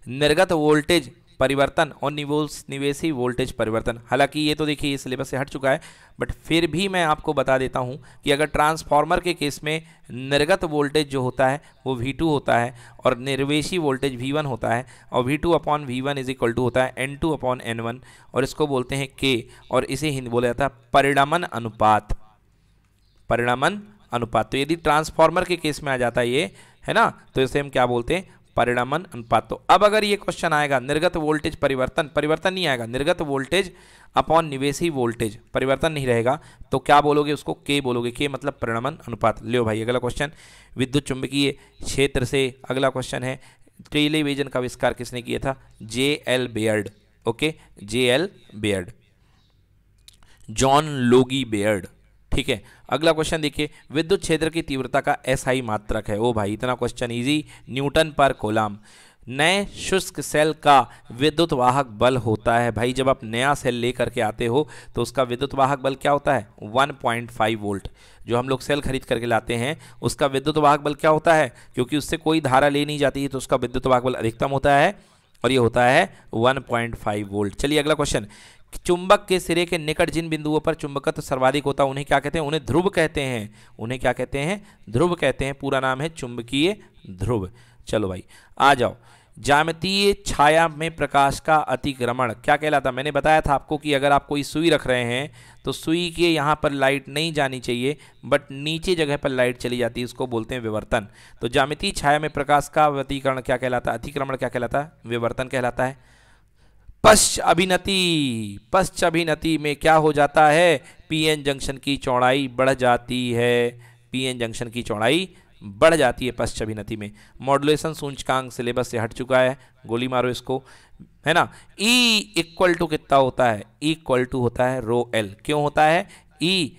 निर्गत वोल्टेज परिवर्तन और निवेश निवेशी वोल्टेज परिवर्तन हालांकि ये तो देखिए ये सिलेबस से हट चुका है बट फिर भी मैं आपको बता देता हूँ कि अगर ट्रांसफार्मर के केस में निर्गत वोल्टेज जो होता है वो V2 होता है और निर्वेशी वोल्टेज V1 होता है और V2 two upon V one is equal to होता है N2 टू अपॉन एन और इसको बोलते हैं K और इसे हिंदी बोला जाता है परिणामन अनुपात परिणामन अनुपात तो यदि ट्रांसफार्मर के केस में आ जाता है ये है ना तो इसे हम क्या बोलते हैं परिणमन अनुपात तो अब अगर ये क्वेश्चन आएगा निर्गत वोल्टेज परिवर्तन परिवर्तन नहीं आएगा निर्गत वोल्टेज अपॉन निवेशी वोल्टेज परिवर्तन नहीं रहेगा तो क्या बोलोगे उसको के बोलोगे के मतलब परिणमन अनुपात लियो भाई अगला क्वेश्चन विद्युत चुंबकीय क्षेत्र से अगला क्वेश्चन है टेलीविजन का आविष्कार किसने किया था J L Baird okay J L Baird John Logie Baird ठीक है अगला क्वेश्चन देखिए विद्युत क्षेत्र की तीव्रता का एसआई मात्रक है ओ भाई इतना क्वेश्चन इजी न्यूटन पर कोलाम नए शुष्क सेल का विद्युत वाहक बल होता है भाई जब आप नया सेल लेकर के आते हो तो उसका विद्युत वाहक बल क्या होता है 1.5 वोल्ट जो हम लोग सेल खरीद करके लाते हैं उसका विद्युत वाहक बल क्या होता है क्योंकि उससे कोई धारा ले नहीं जाती है तो उसका विद्युत वाहक बल अधिकतम होता है और ये होता है 1.5 वोल्ट चलिए अगला क्वेश्चन चुंबक के सिरे के निकट जिन बिंदुओं पर चुंबकत्व सर्वाधिक होता है उन्हें क्या कहते हैं उन्हें ध्रुव कहते हैं उन्हें क्या कहते हैं ध्रुव कहते हैं पूरा नाम है चुंबकीय ध्रुव चलो भाई आ जाओ जामतीय छाया में प्रकाश का अतिक्रमण क्या कहलाता मैंने बताया था आपको कि अगर आप कोई सुई रख रहे हैं तो सुई के यहाँ पर लाइट नहीं जानी चाहिए बट नीचे जगह पर लाइट चली जाती है उसको बोलते हैं विवर्तन तो जामितीय छाया में प्रकाश का अतिक्रमण क्या कहलाता है अतिक्रमण क्या कहलाता है विवर्तन कहलाता है पश्च अभिनति पश्च अभिनति में क्या हो जाता है पीएन जंक्शन की चौड़ाई बढ़ जाती है पीएन जंक्शन की चौड़ाई बढ़ जाती है पश्चभिनति में मॉडुलेशन सूचकांक सिलेबस से हट चुका है गोली मारो इसको है ना ई इक्वल टू कितना होता है इक्वल e टू होता है रो एल क्यों होता है ई e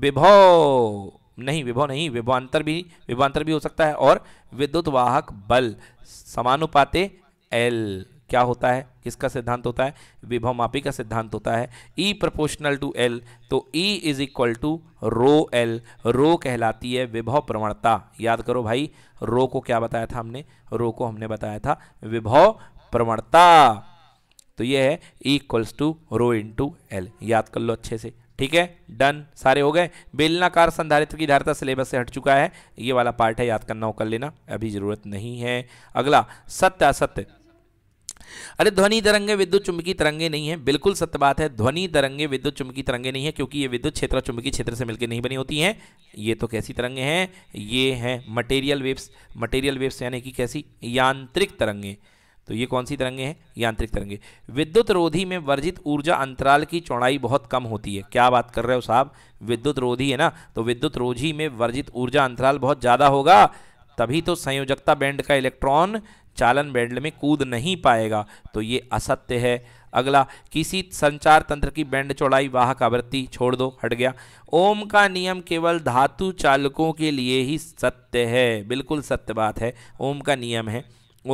विभव नहीं विभव नहीं विभवान्तर भी विभवान्तर भी हो सकता है और विद्युत वाहक बल समानुपाते एल क्या होता है किसका सिद्धांत होता है विभव मापी का सिद्धांत होता है ई प्रपोर्शनल टू एल तो E is equal to rho L rho कहलाती है विभव प्रवणता याद करो भाई रो को क्या बताया था हमने रो को हमने बताया था विभव प्रवणता तो ये है equals to rho two L याद कर लो अच्छे से ठीक है डन सारे हो गए बेलनाकार संधारित्र की धारता सिलेबस से हट चुका है ये वाला पार्ट है याद करना हो कर लेना अभी ज़रूरत नहीं है अगला सत्य असत्य अरे ध्वनि तरंगे विद्युत चुंबकीय तरंगे नहीं है बिल्कुल सत्य बात है ध्वनि तरंगे विद्युत चुंबकीय तरंगे नहीं है क्योंकि ये विद्युत क्षेत्र और चुंबकीय क्षेत्र से मिलकर नहीं बनी होती हैं ये तो कैसी तरंगे हैं ये हैं मटेरियल वेव्स मटेरियल वेव्स यानी कि कैसी यांत्रिक तरंगे तो ये कौन सी तरंगे हैं यांत्रिक तरंगे विद्युत रोधी में वर्जित ऊर्जा अंतराल की चौड़ाई बहुत कम होती है क्या बात कर रहे हो साहब विद्युत रोधी है ना तो विद्युत रोधी में वर्जित ऊर्जा अंतराल बहुत ज़्यादा होगा तभी तो संयोजकता बैंड का इलेक्ट्रॉन चालन बैंडल में कूद नहीं पाएगा तो ये असत्य है अगला किसी संचार तंत्र की बैंड चौड़ाई वाहक आवृत्ति छोड़ दो हट गया ओम का नियम केवल धातु चालकों के लिए ही सत्य है बिल्कुल सत्य बात है ओम का नियम है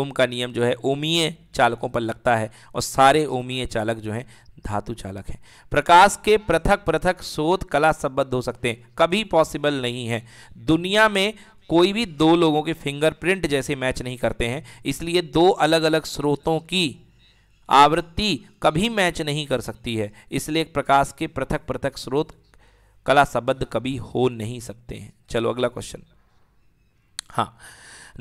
ओम का नियम जो है ओमीय चालकों पर लगता है और सारे ओमीय चालक जो हैं धातु चालक हैं प्रकाश के पृथक पृथक शोध कला संबद्ध हो सकते हैं कभी पॉसिबल नहीं है दुनिया में कोई भी दो लोगों के फिंगरप्रिंट जैसे मैच नहीं करते हैं इसलिए दो अलग अलग स्रोतों की आवृत्ति कभी मैच नहीं कर सकती है इसलिए प्रकाश के पृथक पृथक स्रोत कला संबद्ध कभी हो नहीं सकते हैं चलो अगला क्वेश्चन हाँ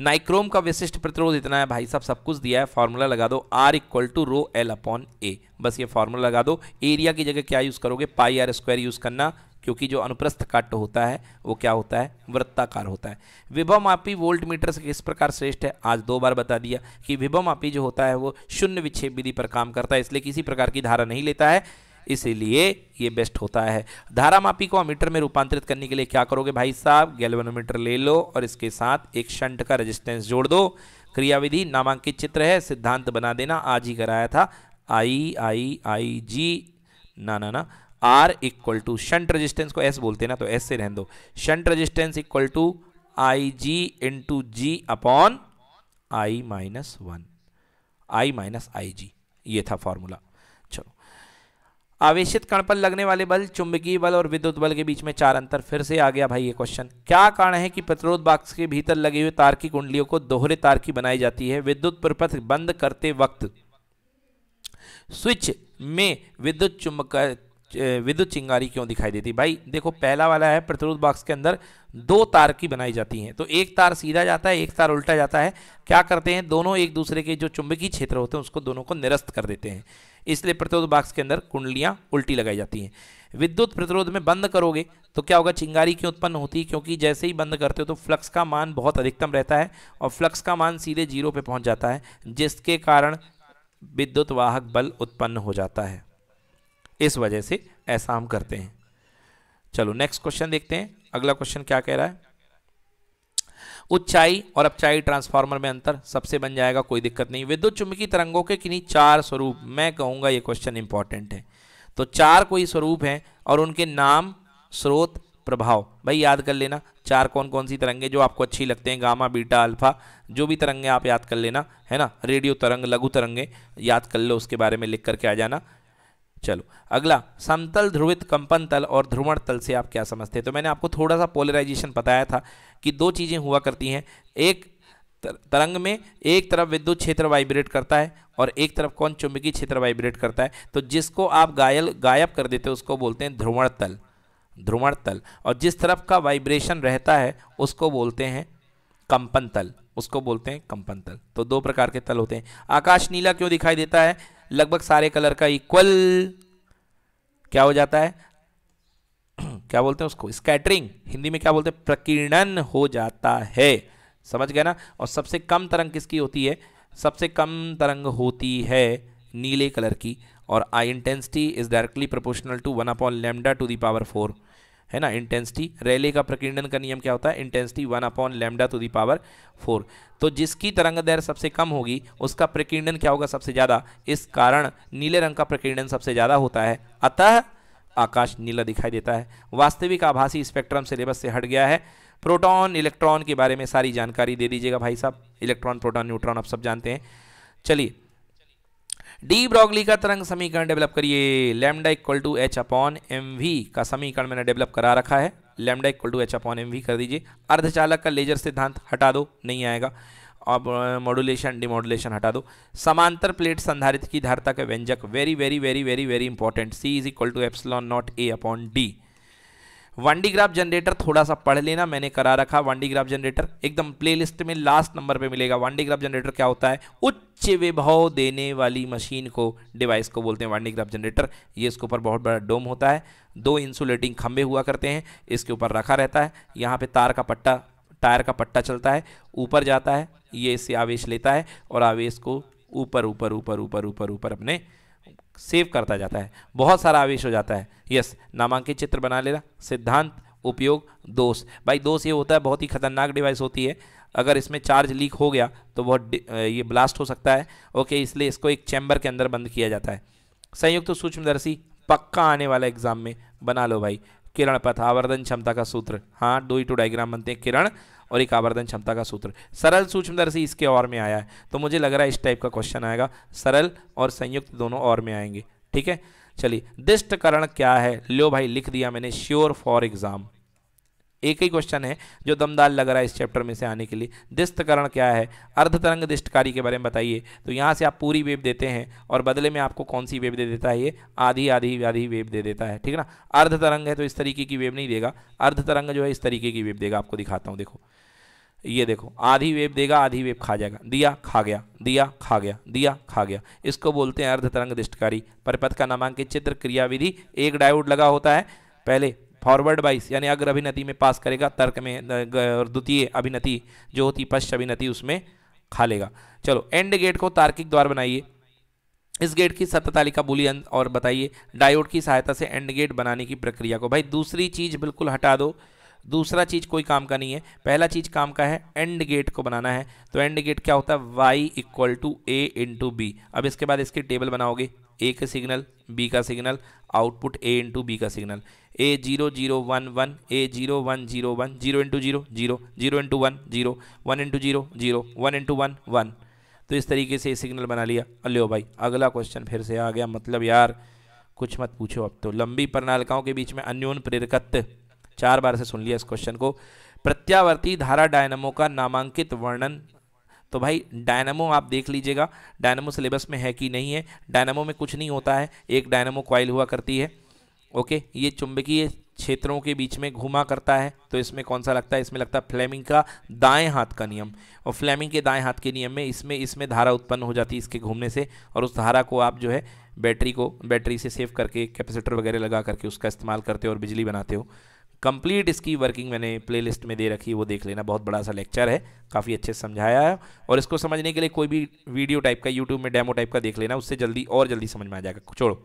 नाइक्रोम का विशिष्ट प्रतिरोध इतना है भाई साहब सब कुछ दिया है फॉर्मूला लगा दो R equal to rho L upon A बस ये फॉर्मूला लगा दो एरिया की जगह क्या यूज़ करोगे पाई आर स्क्वायर यूज़ करना क्योंकि जो अनुप्रस्थ काट होता है वो क्या होता है वृत्ताकार होता है विभव मापी वोल्ट मीटर से किस प्रकार श्रेष्ठ है आज दो बार बता दिया कि विभव मापी जो होता है वो शून्य विच्छेद विधि पर काम करता है इसलिए किसी प्रकार की धारा नहीं लेता है इसीलिए ये बेस्ट होता है धारा मापी को अमीटर में रूपांतरित करने के लिए क्या करोगे भाई साहब गैल्वेनोमीटर ले लो और इसके साथ एक शंट का रेजिस्टेंस जोड़ दो क्रियाविधि नामांकित चित्र है सिद्धांत बना देना आज ही कराया था आई आई आई जी ना ना ना R equal to shunt resistance को एस बोलते हैं ना तो एस से रहने दो shunt resistance equal to I G into G upon I minus one I minus I G ये था फॉर्मूला चलो आवेशित कण पर लगने वाले बल चुंबकीय बल और विद्युत बल के बीच में चार अंतर फिर से आ गया भाई ये क्वेश्चन क्या कारण है कि प्रतिरोध बॉक्स के भीतर लगे हुए तार की कुंडलियों को दोहरे तार की बनाई जाती है विद्युत प्रपथ बंद करते वक्त स्विच में विद्युत चुंबक विद्युत चिंगारी क्यों दिखाई देती भाई देखो पहला वाला है प्रतिरोध बॉक्स के अंदर दो तार की बनाई जाती हैं तो एक तार सीधा जाता है एक तार उल्टा जाता है क्या करते हैं दोनों एक दूसरे के जो चुंबकीय क्षेत्र होते हैं उसको दोनों को निरस्त कर देते हैं इसलिए प्रतिरोध बॉक्स के अंदर कुंडलियाँ उल्टी लगाई जाती हैं विद्युत प्रतिरोध में बंद करोगे तो क्या होगा चिंगारी क्यों उत्पन्न होती है क्योंकि जैसे ही बंद करते हो तो फ्लक्स का मान बहुत अधिकतम रहता है और फ्लक्स का मान सीधे जीरो पे पहुंच जाता है जिसके कारण विद्युत वाहक बल उत्पन्न हो जाता है इस वजह से ऐसा हम करते हैं चलो नेक्स्ट क्वेश्चन देखते हैं अगला क्वेश्चन क्या कह रहा है उच्चाई और अपचाई ट्रांसफार्मर में अंतर सबसे बन जाएगा कोई दिक्कत नहीं विद्युत चुंबकीय तरंगों के किन्हीं चार स्वरूप मैं कहूंगा ये क्वेश्चन इंपॉर्टेंट है तो चार कोई स्वरूप हैं और उनके नाम स्रोत प्रभाव भाई याद कर लेना चार कौन कौन सी तरंगे जो आपको अच्छी लगते हैं गामा बीटा अल्फा जो भी तरंगे आप याद कर लेना है ना रेडियो तरंग लघु तरंगे याद कर लो उसके बारे में लिख करके आ जाना चलो अगला समतल ध्रुवित कंपन तल और ध्रुवण तल से आप क्या समझते हैं तो मैंने आपको थोड़ा सा पोलराइजेशन बताया था कि दो चीज़ें हुआ करती हैं एक तरंग में एक तरफ विद्युत क्षेत्र वाइब्रेट करता है और एक तरफ कौन चुंबकीय क्षेत्र वाइब्रेट करता है तो जिसको आप गायल गायब कर देते हैं उसको बोलते हैं ध्रुवण तल ध्रुवण तल और जिस तरफ का वाइब्रेशन रहता है उसको बोलते हैं कंपन तल उसको बोलते हैं कंपन तल तो दो प्रकार के तल होते हैं आकाश नीला क्यों दिखाई देता है लगभग सारे कलर का इक्वल क्या हो जाता है <clears throat> क्या बोलते हैं उसको स्कैटरिंग हिंदी में क्या बोलते हैं प्रकीर्णन हो जाता है समझ गया ना और सबसे कम तरंग किसकी होती है सबसे कम तरंग होती है नीले कलर की और I intensity is directly proportional to one upon lambda to the power four है ना इंटेंसिटी रैले का प्रकीर्णन का नियम क्या होता है intensity one upon lambda to the power four तो जिसकी तरंग दैर सबसे कम होगी उसका प्रकीर्णन क्या होगा सबसे ज़्यादा इस कारण नीले रंग का प्रकीर्णन सबसे ज़्यादा होता है अतः आकाश नीला दिखाई देता है वास्तविक आभासी स्पेक्ट्रम सिलेबस से हट गया है प्रोटॉन इलेक्ट्रॉन के बारे में सारी जानकारी दे दीजिएगा भाई साहब इलेक्ट्रॉन प्रोटॉन न्यूट्रॉन आप सब जानते हैं चलिए डी ब्रॉगली का तरंग समीकरण डेवलप करिए lambda equal to H upon M V का समीकरण मैंने डेवलप करा रखा है lambda equal to H upon M V कर दीजिए अर्धचालक का लेजर सिद्धांत हटा दो नहीं आएगा अब मॉडुलेशन डिमोडुलेशन हटा दो समांतर प्लेट संधारित की धारता के व्यंजक very very very very very important C is equal to epsilon naught A upon D one D graph generator थोड़ा सा पढ़ लेना मैंने करा रखा वन डी ग्राफ जनरेटर एकदम प्लेलिस्ट में लास्ट नंबर पे मिलेगा वन डी ग्राफ जनरेटर क्या होता है उच्च विभव देने वाली मशीन को डिवाइस को बोलते हैं वन डी ग्राफ जनरेटर ये इसके ऊपर बहुत बड़ा डोम होता है दो इंसुलेटिंग खंभे हुआ करते हैं इसके ऊपर रखा रहता है यहाँ पे तार का पट्टा टायर का पट्टा चलता है ऊपर जाता है ये इससे आवेश लेता है और आवेश को ऊपर ऊपर ऊपर ऊपर ऊपर ऊपर अपने सेव करता जाता है बहुत सारा आवेश हो जाता है यस नामांकित चित्र बना लेना सिद्धांत उपयोग दोष भाई दोष ये होता है बहुत ही खतरनाक डिवाइस होती है अगर इसमें चार्ज लीक हो गया तो बहुत ये ब्लास्ट हो सकता है ओके इसलिए इसको एक चैम्बर के अंदर बंद किया जाता है संयुक्त तो सूक्ष्मदर्शी पक्का आने वाला एग्जाम में बना लो भाई किरण पथ आवर्धन क्षमता का सूत्र हाँ डोई टू डायग्राम बनते हैं किरण और एक आवर्धन क्षमता का सूत्र सरल सूक्ष्मदर्शी इसके और में आया है तो मुझे लग रहा है इस टाइप का क्वेश्चन आएगा सरल और संयुक्त दोनों और में आएंगे ठीक है चलिए दिष्टकरण क्या है लो भाई लिख दिया मैंने श्योर फॉर एग्जाम एक ही क्वेश्चन है जो दमदार लग रहा है इस चैप्टर में से आने के लिए दिस्तकरण क्या है अर्ध तरंग दिष्टकारी के बारे में बताइए तो यहाँ से आप पूरी वेब देते हैं और बदले में आपको कौन सी वेब दे देता है ये आधी आधी आधी वेब दे देता है ठीक है ना अर्ध तरंग है तो इस तरीके की वेब नहीं देगा अर्ध तरंग जो है इस तरीके की वेब देगा आपको दिखाता हूँ देखो ये देखो आधी वेब देगा आधी वेब खा जाएगा दिया खा गया दिया खा गया दिया खा गया इसको बोलते हैं अर्ध तरंग दिष्टकारी परिपथ का नामांकित चित्र क्रियाविधि एक डायोड लगा होता है पहले फॉरवर्ड बाइस यानी अग्र अभिनति में पास करेगा तर्क में द्वितीय अभिनति जो होती पश्च अभिनति उसमें खा लेगा चलो एंड गेट को तार्किक द्वार बनाइए इस गेट की सत्य तालिका बोली और बताइए डायोड की सहायता से एंड गेट बनाने की प्रक्रिया को भाई दूसरी चीज़ बिल्कुल हटा दो दूसरा चीज़ कोई काम का नहीं है पहला चीज़ काम का है एंड गेट को बनाना है तो एंड गेट क्या होता है Y equal to A into B अब इसके बाद इसकी टेबल बनाओगे ए का सिग्नल बी का signal output A into B का signal A zero zero one one A zero one zero one zero into zero zero zero into one zero one into zero zero one into one one तो इस तरीके से सिग्नल बना लिया अल्लो भाई अगला क्वेश्चन फिर से आ गया मतलब यार कुछ मत पूछो अब तो लंबी प्रणालिकाओं के बीच में अन्योन प्रेरकत्व चार बार से सुन लिया इस क्वेश्चन को प्रत्यावर्ती धारा डायनमो का नामांकित वर्णन तो भाई डायनमो आप देख लीजिएगा डायनमो सिलेबस में है कि नहीं है डायनमो में कुछ नहीं होता है एक डायनमो क्वाइल हुआ करती है ओके ये चुंबकीय क्षेत्रों के बीच में घुमा करता है तो इसमें कौन सा लगता है इसमें लगता है फ्लेमिंग का दाएं हाथ का नियम और फ्लेमिंग के दाएं हाथ के नियम में इसमें इसमें धारा उत्पन्न हो जाती है इसके घूमने से और उस धारा को आप जो है बैटरी को बैटरी से सेव करके कैपेसिटर वगैरह लगा करके उसका इस्तेमाल करते हो और बिजली बनाते हो कंप्लीट इसकी वर्किंग मैंने प्लेलिस्ट में दे रखी है वो देख लेना बहुत बड़ा सा लेक्चर है काफ़ी अच्छे से समझाया है और इसको समझने के लिए कोई भी वीडियो टाइप का यूट्यूब में डेमो टाइप का देख लेना उससे जल्दी और जल्दी समझ में आ जाएगा छोड़ो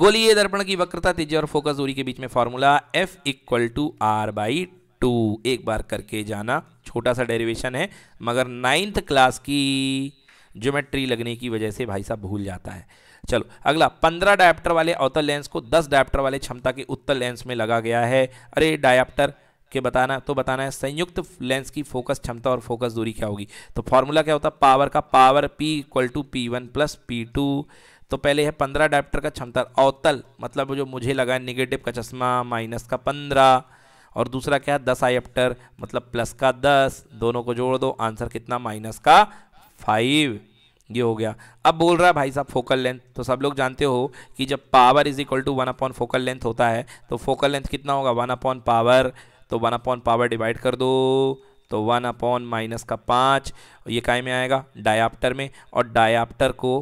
गोली दर्पण की वक्रता तेजी और फोकस दूरी के बीच में formula F equal to R by two एक बार करके जाना छोटा सा डेरिवेशन है मगर नाइन्थ क्लास की ज्योमेट्री लगने की वजह से भाई साहब भूल जाता है चलो अगला पंद्रह डायप्टर वाले अवतल लेंस को दस डायप्टर वाले क्षमता के उत्तर लेंस में लगा गया है अरे डायप्टर के बताना तो बताना है संयुक्त लेंस की फोकस क्षमता और फोकस दूरी क्या होगी तो फॉर्मूला क्या होता है पावर का power P equal to P one plus P two तो पहले है पंद्रह अडेप्टर का क्षमता अवतल मतलब जो मुझे लगा है निगेटिव का चश्मा माइनस का पंद्रह और दूसरा क्या है दस आईप्टर मतलब प्लस का दस दोनों को जोड़ दो आंसर कितना माइनस का फाइव ये हो गया अब बोल रहा है भाई साहब फोकल लेंथ तो सब लोग जानते हो कि जब power is equal to one upon focal length होता है तो फोकल लेंथ कितना होगा वन अपॉन पावर तो वन अपॉन पावर डिवाइड कर दो तो वन अपॉन माइनस का पाँच ये काय में आएगा डायाप्टर में और डायाप्टर को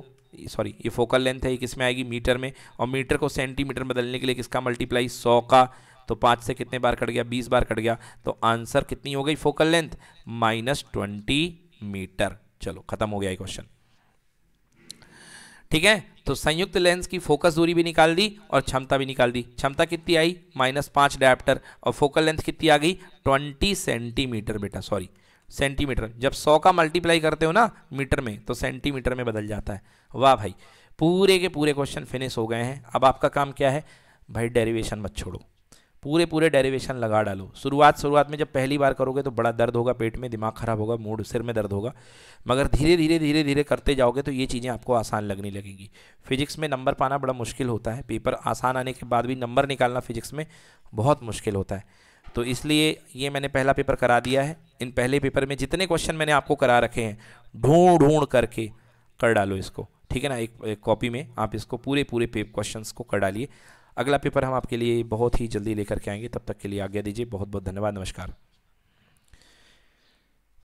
सॉरी ये फोकल लेंथ है ये किस में आएगी मीटर में और मीटर को सेंटीमीटर बदलने के लिए किसका मल्टीप्लाई सौ का तो पाँच से कितने बार कट गया बीस बार कट गया तो आंसर कितनी हो गई focal length minus twenty metre चलो खत्म हो गया ये क्वेश्चन ठीक है तो संयुक्त लेंस की फोकस दूरी भी निकाल दी और क्षमता भी निकाल दी क्षमता कितनी आई माइनस पाँच डायप्टर और फोकल लेंथ कितनी आ गई ट्वेंटी सेंटीमीटर बेटा सॉरी सेंटीमीटर जब सौ का मल्टीप्लाई करते हो ना मीटर में तो सेंटीमीटर में बदल जाता है वाह भाई पूरे के पूरे क्वेश्चन फिनिश हो गए हैं अब आपका काम क्या है भाई डेरिवेशन मत छोड़ो पूरे पूरे डेरिवेशन लगा डालो शुरुआत शुरुआत में जब पहली बार करोगे तो बड़ा दर्द होगा पेट में दिमाग खराब होगा मूड सिर में दर्द होगा मगर धीरे धीरे धीरे धीरे करते जाओगे तो ये चीज़ें आपको आसान लगने लगेंगी फिजिक्स में नंबर पाना बड़ा मुश्किल होता है पेपर आसान आने के बाद भी नंबर निकालना फिजिक्स में बहुत मुश्किल होता है तो इसलिए ये मैंने पहला पेपर करा दिया है इन पहले पेपर में जितने क्वेश्चन मैंने आपको करा रखे हैं ढूंढ ढूंढ करके कर डालो इसको ठीक है ना एक, एक कॉपी में आप इसको पूरे पूरे पेप क्वेश्चन को कर डालिए अगला पेपर हम आपके लिए बहुत ही जल्दी लेकर के आएंगे तब तक के लिए आज्ञा दीजिए बहुत बहुत धन्यवाद नमस्कार